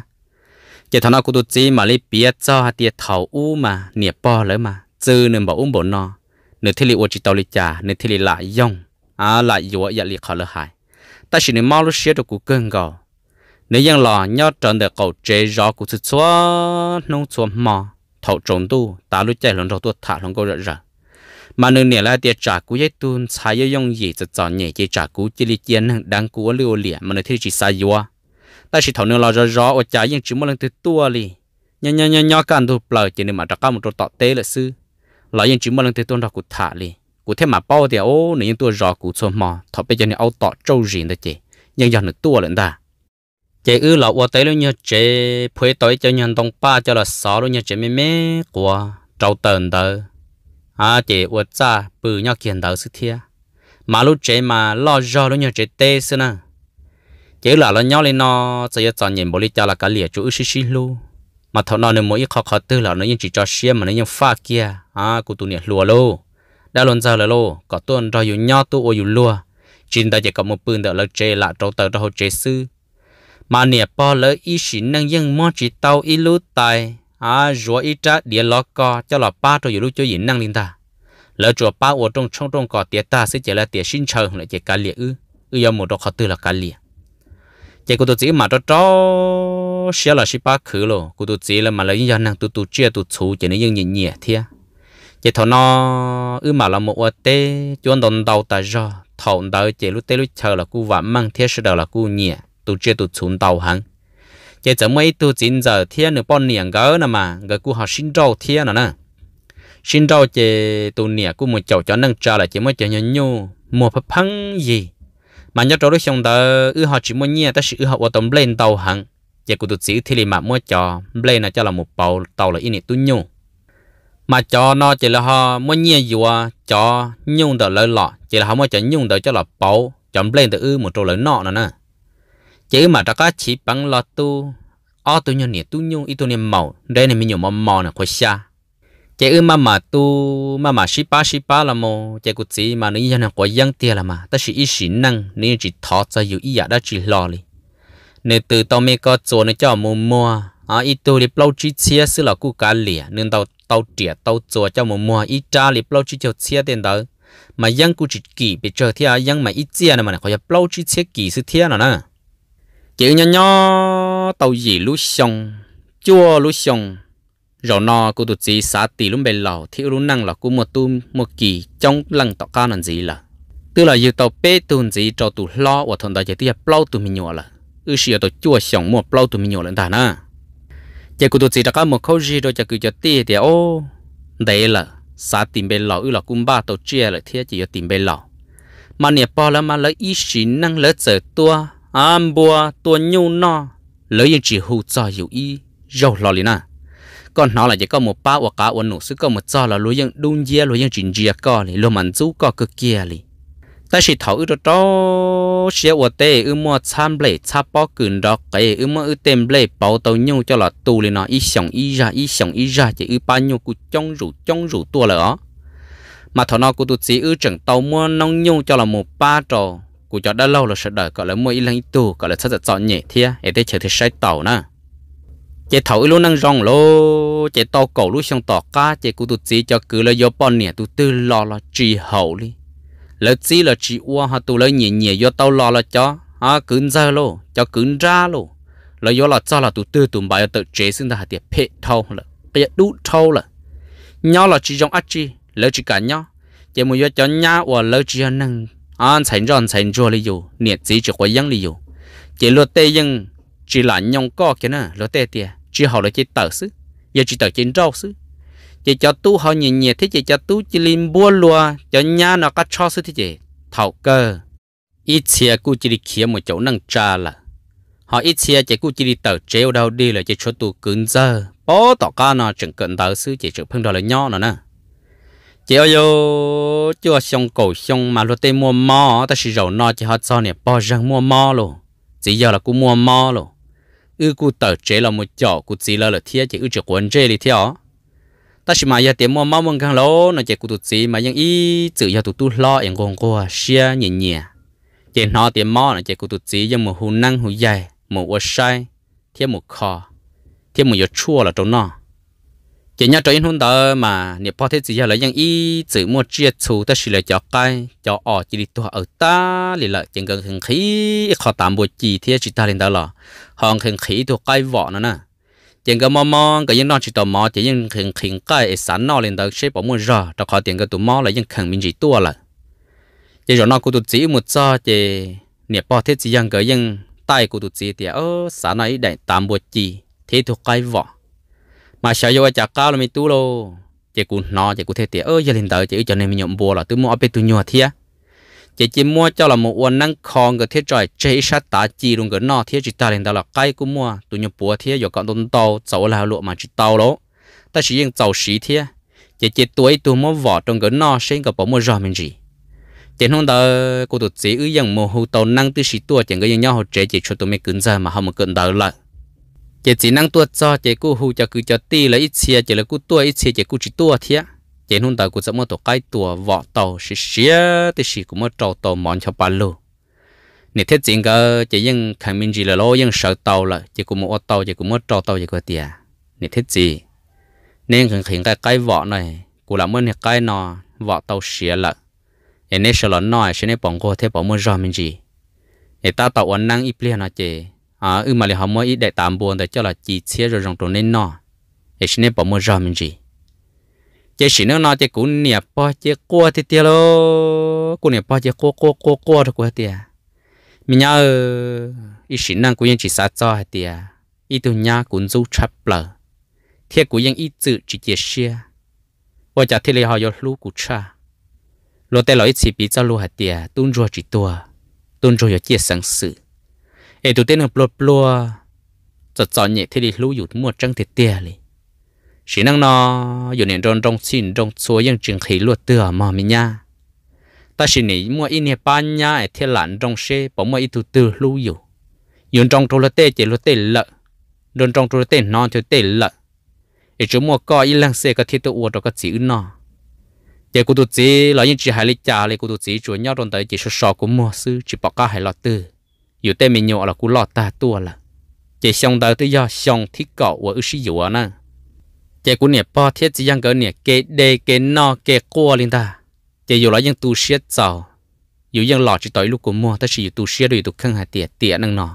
chỉ thằng nào cụ chỉ mà lấy bia cho hạt tiền thầu u mà nhiệt bò lỡ mà chứ nên bảo uống bổ no, nên thế li ở chỉ to li trà nên thế li lại dòng à lại dùa ya dạ li khó lỡ hại ta chỉ nên mau lúc xíu được cụ cơn như là nhớ trần được cậu chế rõ cụ chỉ cho nông xóa mò thầu trộn đủ ta lúc chạy lần đầu tu thả lần câu rợ rợ mà nương nè là tiệt trả cú yết tuôn xài yêu yong gì cho chọn nhẹ chỉ trả cú chỉ li chiến đang cú lưu lìa mà nương thì chỉ xài yêu ta chỉ thầu nương lo rõ rõ ở trái nhưng chỉ một lần thứ tua li nhá nhá nhá nhá càng thu bờ chỉ nên mà đặt cao một chỗ tọt tế là sư lo nhưng chỉ một lần thứ tuôn đó cú thả li cú thêm mà bao thì à, ô nương tua rõ cú xô mò thọ bây giờ nè ô tọt trâu gì đó chị nhưng giờ nương tua lận ta chị ư lo ô tế luôn nhớ chị phơi tối cho nhân đồng ba cho là sáu luôn nhớ chị mê mê của trâu tần đời à chị vợ cha bự nhau kiện đầu sự thia mà lúc chế mà lo do lúc nhau chế tê xưa nè chế là lo nhau lên nó sẽ chọn nhìn bộ lý cho là cái lìa chủ xí xí lu mà thọ nó nếu mỗi khó khó từ là nó nhưng chỉ cho xe mà nó nhưng pha kia à cụ tụ niệm lùa lô đã luôn giờ là lô có tuần rồi dù nhau tu ô dù lùa chính ta chỉ có một bữa đỡ là chế là trâu tờ đâu chế sư mà nè po lỡ ý xin năng dân mò chỉ tàu ít lúa tài à rồi ít ra địa lọ co cho lọ ba cho dù lúc cho gì năng linh ta lỡ chùa ba ô trong trong trong cỏ tiệt ta sẽ chỉ là tiệt sinh chờ là chỉ cá liệt ư ư giờ một đọc khó tư là cá liệt chỉ cô tôi chỉ mà cho cho xé là xí ba khứ lo cô tôi chỉ là mà lấy nhân năng tôi tôi chia tôi chú chỉ nên những nhẹ thế chỉ thọ nó ư mà là một ô tê cho đồng đầu ta do thọ đầu chỉ lúc tê lúc chờ là cô vạm mang thế sự đầu là cô nhẹ tôi chia tôi xuống đầu hàng giờ chúng mấy tu chính giờ thiên nữa bọn niệm gỡ nè mà người cũng học sinh rau thiên nữa nè sinh rau chỉ tu niệm cũng một chỗ cho nâng trà là chỉ mới chơi nhau nhau một phải phăng gì mà nhớ trâu lúc xong đó ư họ chỉ mới nhẹ ta sự họ hoạt động lên tàu hàng giờ cú tu chỉ thì mà mới cho lên là cho là một bầu tàu là in tu nhau mà cho nó chỉ là họ mới nhẹ vừa cho nhung đỡ lợi lọ chỉ là họ mới cho nhung đỡ cho là bầu chọn lên từ ư một chỗ lớn nọ nữa nè chỉ mà ta có chỉ bằng lọ tu ở tụi nhau nè tụi nhau ít tụi nhau màu đây này mình nhiều màu màu nè quá xa chế ư mà mà tu mà mà ship ba ship ba là mồ chế cụ chỉ mà nếu như nào có dân tiền là mà ta chỉ ít xí năng nếu chỉ thọ cho dù ít dạ đã chỉ lo đi nếu từ tao mới có chỗ nó cho mua mua à ít tu đi lâu chỉ chia sự là cụ cá lìa nên tao tao tiệt tao chỗ cho mua mua ít cha đi lâu chỉ cho chia tiền đó mà dân cụ chỉ kỳ bị chờ thì à dân mà ít chia là mà nó có lâu chỉ chia kỳ sự thiên là nè chỉ nhỏ nhỏ tàu gì lú xong chua lú xong rồi nó cô tụt gì xả tì lúc bề lò thiếu lú năng là cô một tu một kỳ trong lần tọa cao làm gì là tức là yêu tàu bê tuần gì cho tụ lo và thằng đó chỉ tiếc bao tụ mình nhỏ là ư xìa tàu chua xong một bao tụ mình nhỏ lên thằng à chỉ cô tụt gì đã có một câu gì rồi chỉ cứ cho tì thì ô đấy là xả tìm bề lò ư là cung ba tàu chia là thiết chỉ cho tìm bề lò mà nè bao là mà lấy ý chí năng lấy giờ tua âm bùa tuôn nhu no lấy chỉ hù cho hiểu ý dầu lò liền à còn nó là chỉ có một bao hoặc cả uốn nụ sức có một cho là lối những đun dê lối những chuyện dê co lì lối mình chú co cực kia lì ta chỉ thấu ư đó đó xe uốn tê ư mua chăn lệ chăn bao cứng đó cái ư mua ư tem lệ bao tàu nhu cho là tu liền nó ít sống ít ra ít sống ít ra chỉ ư bao nhu cứ trong rủ trong rủ tua là ó mà thằng nó cứ tụt chỉ ư chẳng tàu mua nông nhu cho là một ba trò cụ cho đã lâu là sợ đợi gọi là mua ít lần ít tù gọi là sao giật dọn nhẹ thia để thế chờ thì say tàu nè chế thấu luôn năng rong lô chế tàu cổ luôn xong tỏ cá chế cụ tụt gì cho cứ là do bọn nhẹ tụt tư lo là trì hậu đi lỡ chỉ là trì uo ha tụt lấy nhẹ nhẹ do tàu lo là cho à cứng ra lô cho cứng ra lô lỡ do là cho là tụt tư tụt bài tự chế sinh ra thì tiệp phê thâu là bây giờ đủ thâu là nhau là chỉ trong ắt chi lỡ chỉ cả nhau chế mua cho nhau và lỡ chỉ năng an thành ron thành chua li dù nhiệt gì chỉ quay yăng li dù chỉ lo tê yăng chỉ là nhông co kia nè lo tê tia chỉ họ là chỉ tờ sứ giờ chỉ tờ trên rau sứ chỉ cho tu họ nhìn nhiệt thế chỉ cho tu chỉ lim bua lùa cho nhà nó cắt cho sứ thế chỉ thảo cơ ít xe cu chỉ đi kia một chỗ năng trà là họ ít xe chỉ cu chỉ đi tờ treo đâu đi là chỉ cho tu cứng giờ bỏ tỏ ca nó chẳng cần tờ sứ chỉ chụp phân đó là nho nữa nè chị ơi yo chưa xong cổ xong mà lô tê mua mò ta chỉ rầu no chỉ họ cho nè bỏ răng mua mò lô chỉ giờ là cú mua mò lô ư cú tờ chế là một chỗ cú chỉ là là thiệt chị ư chỗ quấn chế đi theo ta chỉ mà giờ tiền mua mò mông căng lô nó chỉ cú tụt chỉ mà ยัง ý chữ giờ tụt tu lo em gồng qua xia nhẹ nhẹ chị nó tiền mò nó chỉ cú tụt chỉ nhưng mà hù năng hù dài một uất sai thiệt một kho thiệt một giờ chua là chỗ nào chỉ nhớ cho yên hôn đó mà nếu bỏ thế gì là những ý chữ mua chia chú ta xử lý cho cái cho ở chỉ đi tu ở ta thì là chẳng cần hình khí khó tạm bộ chỉ thế chỉ ta lên đó là hàng hình khí tu cái vỏ nữa nè chẳng cần mò mò cái những non chỉ tò mò chỉ những hình hình cái sẵn nó lên đó sẽ bỏ mua ra đó khó tiền cái tụ mò là những khẩn mình chỉ tu là chỉ rồi nó cũng tu chỉ một cho chỉ nếu bỏ thế gì những cái những tay cũng tu chỉ thì ở sẵn ấy để tạm bộ chỉ thế tu cái vỏ mà sợ vô chả cao là mình tu lô chị cũng nó chị cũng thế tiệt ơi gia đình tới chị cho nên mình nhộn bùa là tôi mua ở bên tôi nhua thia chị chỉ mua cho là một quần năng con cái thế trời chế sát tá chi luôn cái nó thế chỉ ta lên đó là cái cũng mua tôi nhộm bùa thia rồi còn tôm tàu cháu là lụa mà chỉ tàu lỗ ta chỉ riêng tàu sĩ thia chị chỉ tuổi tôi mua vỏ trong cái nó sinh cái bỏ mua rồi mình gì chị không đợi cô tôi chỉ ư rằng một hồ tàu năng tư sĩ tua chẳng cái nhau họ trẻ chị cho tôi mấy cứng ra mà họ mà cứng đợi lại chỉ chỉ năng tua cho chỉ cú hù cho cứ cho ti là ít xia chỉ là cú tua ít xia chỉ cú chỉ tua thế chỉ hôm tàu cú sẽ mua tổ cái tua vỏ tàu xí xía thì xí cú mua trâu tàu mòn cho bà lô nè thế chuyện cái chỉ những khăn minh gì là lo những sợ tàu là chỉ cú mua tàu chỉ cú mua trâu tàu chỉ cú tiệt nè thế gì nên khẩn khẩn cái cái vỏ này cú làm ơn cái nọ vỏ tàu xía là em nên sợ lo nói sẽ nên bỏng cô thế bỏng mua rò minh gì nè ta tàu ăn năng ít liền nó chỉ à ừ mà lại họ mới ít đại tạm buồn để cho là chỉ chia rồi rong trốn nên nọ để xin em bỏ mưa ra mình gì chỉ xin nó nọ chỉ cũng nẹp bỏ chỉ qua thì tiệt lo cũng nẹp bỏ chỉ qua qua qua qua rồi qua tiệt mình nhớ ít xin năng cũng chỉ sát cho tiệt ít tu nhá cũng du chấp lờ thiết cũng ít tự chỉ chia sẻ và chả thế là họ yêu lú cũng cha lo tới lo ít chỉ bị cho lú hết tiệt tuôn ruột chỉ tua tuôn ruột yêu chia sáng sự เอตัวเต้นปลัวปลัวจดจ่อเนี่ยที่ดีรู้อยู่ทั้งหมดจังเตี้ยเลยสีนังนออยู่เนี่ยโดนตรงชินตรงซัวยังจึงขีลวดเตือมอมิญาแต่สีนี้มัวอีเนี่ยปัญญาเทหลันตรงเช่ผมมัวอีตัวตือรู้อยู่ยืนตรงตัวเต้เจลเต้ละโดนตรงตัวเต้นอนตัวเต้ละไอจูมัวก็อีลังเซก็ที่ตัวอวดก็จีอื่นนอเดี๋ยวกูตัวจีเรายังจีหายลิจ่าเลยกูตัวจีจวนยอดตรงแต่จีชอชอกูมัวซื้อจีปอกก้าหายลอตืออยู่เต้มีโยเรากูหลอดตาตัวละเจชงเดาตัวยอชงที่เกาะว่าอุชิอยู่นะเจกูเนี่ยพ่อเทียจียังเกินเนี่ยเกเดเกนอเกกัวลินตาเจอยู่แล้วยังตูเชียเจ้าอยู่ยังหลอดจิตต่อยลูกกูมัวแต่ชีอยู่ตูเชียด้วยตุข้างหาเตี๋ยเตี๋ยนั่งนอ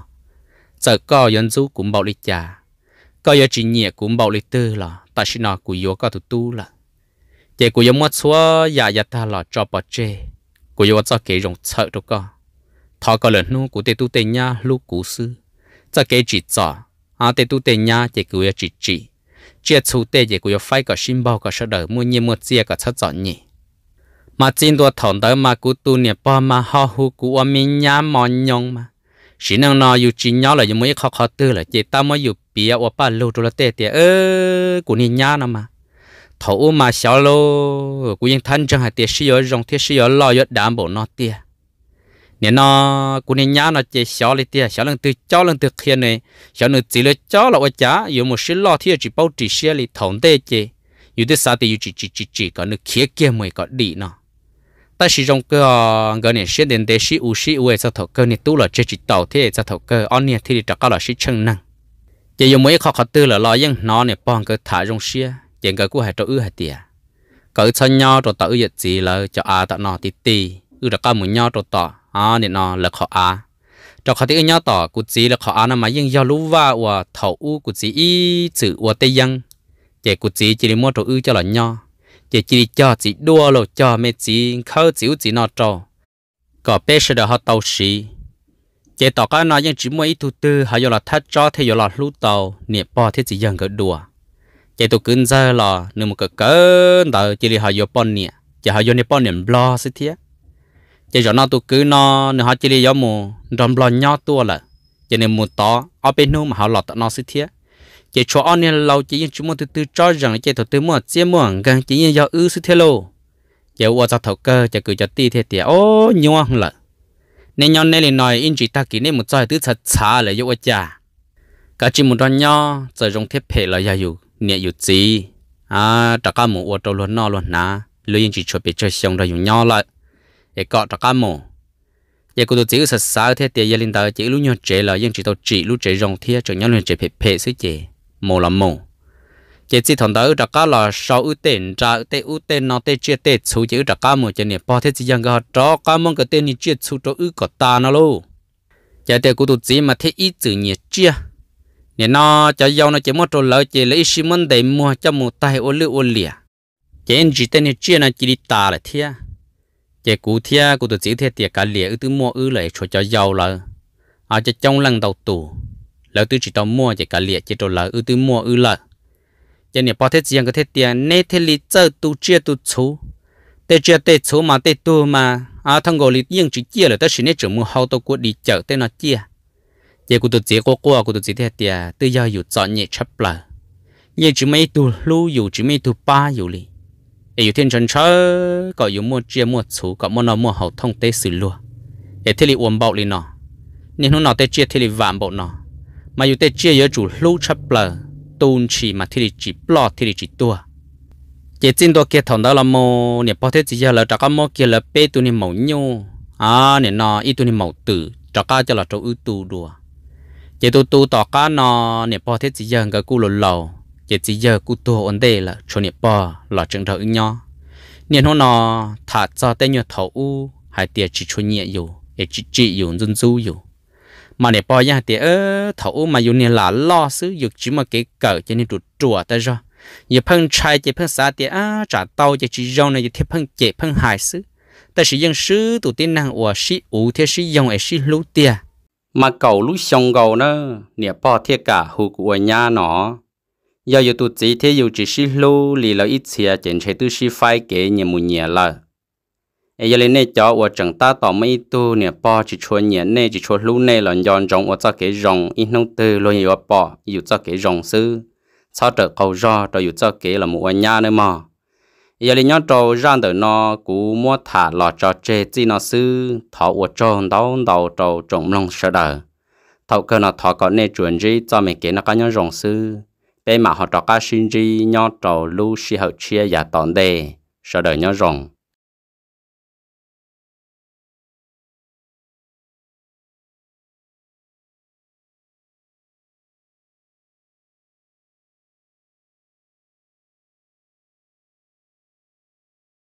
เจอก็ย้อนสู้กุมเบาลิจ่าก็ย้อนจีเนี่ยกุมเบาลิเตอร์ละแต่ชินอกูโยก็ตุตูละเจกูยังมัดซัวยาญาตาหลอดจอปอเจ กูโยว่าจะเกยงเชอตุก็ thọ có lần nu của tê tu tê nha lúc cú sư cho cái chỉ cho à tê tu tê nha chỉ cứ chỉ chỉ chia chú tê chỉ cứ phải có sinh bao có sợ đời mua nhiều mua chia có chất chọn nhỉ mà chính tôi thằng đó mà cú tu nè ba mà họ hú cú ôm mi nhá mòn nhong mà xin năng nó yêu chỉ nhỏ là yêu mấy khó khó tư là chỉ ta mới yêu bia ở ba lô tôi là tê tê ơ cú nè nhá nó mà thầu mà xéo lô cú yên thân chẳng hay tê sĩ ở rong tê sĩ ở lo ở đảm bộ nó tê nên nó cũng nên nhá nó chỉ xóa lên tia xóa lên từ cho lên từ kia này xóa lên chỉ là cho là ở nhà, dù một số lo thì chỉ bao chỉ xe lên thòng tê chứ dù thế sao thì chỉ chỉ chỉ chỉ có nó kia kia mới có đi nó ta sử dụng cái cái này xe điện để sử u sử u sao thầu cái này tu là chỉ chỉ tàu thế sao thầu cái, anh này thì chắc có là sử chân năng chỉ dùng mấy khó khó tư là lo những nó này bằng cái thả trong xe chỉ cái cũng hay cho ư hay tia cái cho nhau rồi tạo ư gì là cho à tạo nó tì tì ư là có một nhau rồi tạo à nên nó là khó à cho khó thì nhau tỏ cụ là khó à mà nhưng do lũ va và thầu u chữ và tây dân chỉ cụ chỉ chỉ mua thầu cho là nhau chỉ chỉ cho chỉ đua lo cho mấy chỉ khâu chịu chỉ nó cho có bé sẽ họ tàu xì chỉ tỏ cái nó nhưng chỉ mua ít thứ tư họ do là cho thì do là tàu niệm bò thì chỉ dân cái đùa chỉ tụ cứng giờ là nếu một cái cỡ tờ chỉ họ do bò niệm chỉ họ do niệm niệm lo sẽ thiết chỉ cho nó tôi cứ nó nó họ chỉ đi gió mù rầm lo nhau tua là chỉ nên một to ở bên nu mà họ lọt nó xí thiết chỉ cho anh em lâu chỉ như chúng tôi từ từ cho rằng chỉ tôi từ mua chỉ mua gần chỉ như do ư xí thiết lô chỉ qua cho thầu cơ chỉ cứ cho ti thế tiệt ô nhau à, không là nên nhau nên là nói in chỉ ta kỹ nên một trai từ thật xa là yêu cha cả chỉ một đoạn nhau rồi dùng thiết hệ là gia dụ nhẹ dụ gì à tất cả một ô tô luôn nó luôn ná lưu in chỉ cho biết cho xong rồi dùng nhau lại để cọ trọc cá mồ giờ cô tôi chỉ sợ sợ thế thì giờ linh tờ chỉ lúc nhau trẻ là dân chỉ tao trị lúc trẻ rong thế chẳng nhau lên trẻ phê phê xứ trẻ mồ là mồ chỉ chỉ thằng đó trọc cá là sau ưu tên ra ưu tên ưu tên nó tên chia tên chú chỉ trọc cá mồ cho nên bỏ thế chỉ rằng cái trọc cá mồ cái tên này chia chú cho ưu có ta nó luôn giờ thì cô tôi chỉ mà thế ít chữ nhiệt chia nên nó cho dâu nó chỉ mất rồi lợi chỉ lấy xí món để mua cho một tay ô lưỡi ô lìa chỉ anh chỉ tên này chia là chỉ đi tà là thế chị cụ thia cụ tụi chỉ thế tiệt cả lìa ư tứ mua ư lại cho cho giàu là à chị trong lần đầu tù lỡ tứ chỉ tao mua chị cả lìa chị đồ là ư tứ mua ư lợ chị nè bỏ thế gì anh cái thế tiệt nè thế lì chơi tu chia tu chú tê chia tê chú mà tê tu mà à thằng gọi lì yên chỉ chia là tớ xin nè chủ mua hậu tao của đi chợ tê nó chia chị cụ tụi chỉ cô cô cụ tụi chỉ thế tiệt tứ giờ dù chọn nhẹ chấp lợ nhẹ chỉ mấy tu lưu dù chỉ mấy tu ba dù lì ấy thiên trần chớ có yếu mua chia mua chú có mua nó mua hậu thông tế xử lùa ấy thế li uống bầu li nó nên nó nó tế chia thế li vạn bầu nó mà yếu tế chia yếu chủ lưu chấp lờ tôn chỉ mà thế li chỉ lo thế li chỉ tua chỉ tin đó kia thằng đó là mò nè bảo thế chỉ giờ là chắc cái mò kia là bé tu nè màu nhau à nè nó ít tu nè màu tử chắc cái cho là chỗ ưu tu đùa chỉ tu tu tỏ cái nó nè bảo thế chỉ giờ người cú lồ lầu giờ chỉ giờ cụ tổ ổn đề là cho nè bò là chẳng đầu ứng nhau niên nó nọ thả cho tên nhựa thầu u hai tiền chỉ cho nhẹ dù để chỉ chỉ dù dân du dù mà nè bò nhà tiền ơ thầu u mà dù nè là lo xứ dù chỉ mà cái cờ cho nên trụ chùa ta rồi giờ phân trai chỉ phân xã tiền à trả tàu chỉ chỉ rau này giờ thêm phân chỉ phân hải xứ ta sử dụng sứ tụ tiên năng của sĩ u thế sử dụng ở sĩ lũ tiền mà cầu lũ sông cầu nữa nè bò thiệt cả hụt của nhà nó giờ giờ tụt chỉ thế dù chỉ xí lô lì là ít xìa chẳng chế tư xí phai kế nhà mù nhà lờ. ai giờ lên này cho ở chẳng ta tỏ mấy tu nè bỏ chỉ chua nhà nè chỉ chua lũ nè là nhon rong ở cho cái rong ít nông tư lo nhiều bỏ yu cho cái rong sư sao trở cầu ro rồi yu cho cái là một nhà nữa mà giờ lên nhon trâu ra đời nó cú mua thả lò cho chế chi nó sư thọ ở trâu đau đầu trâu trồng long sợ đời thầu cơ nó thọ có nè chuẩn gì cho mấy cái nó có nhon rong sư bé mà họ trò cá sinh ri nhau trò lưu si học chia và tòn đề sau đời nhau rồng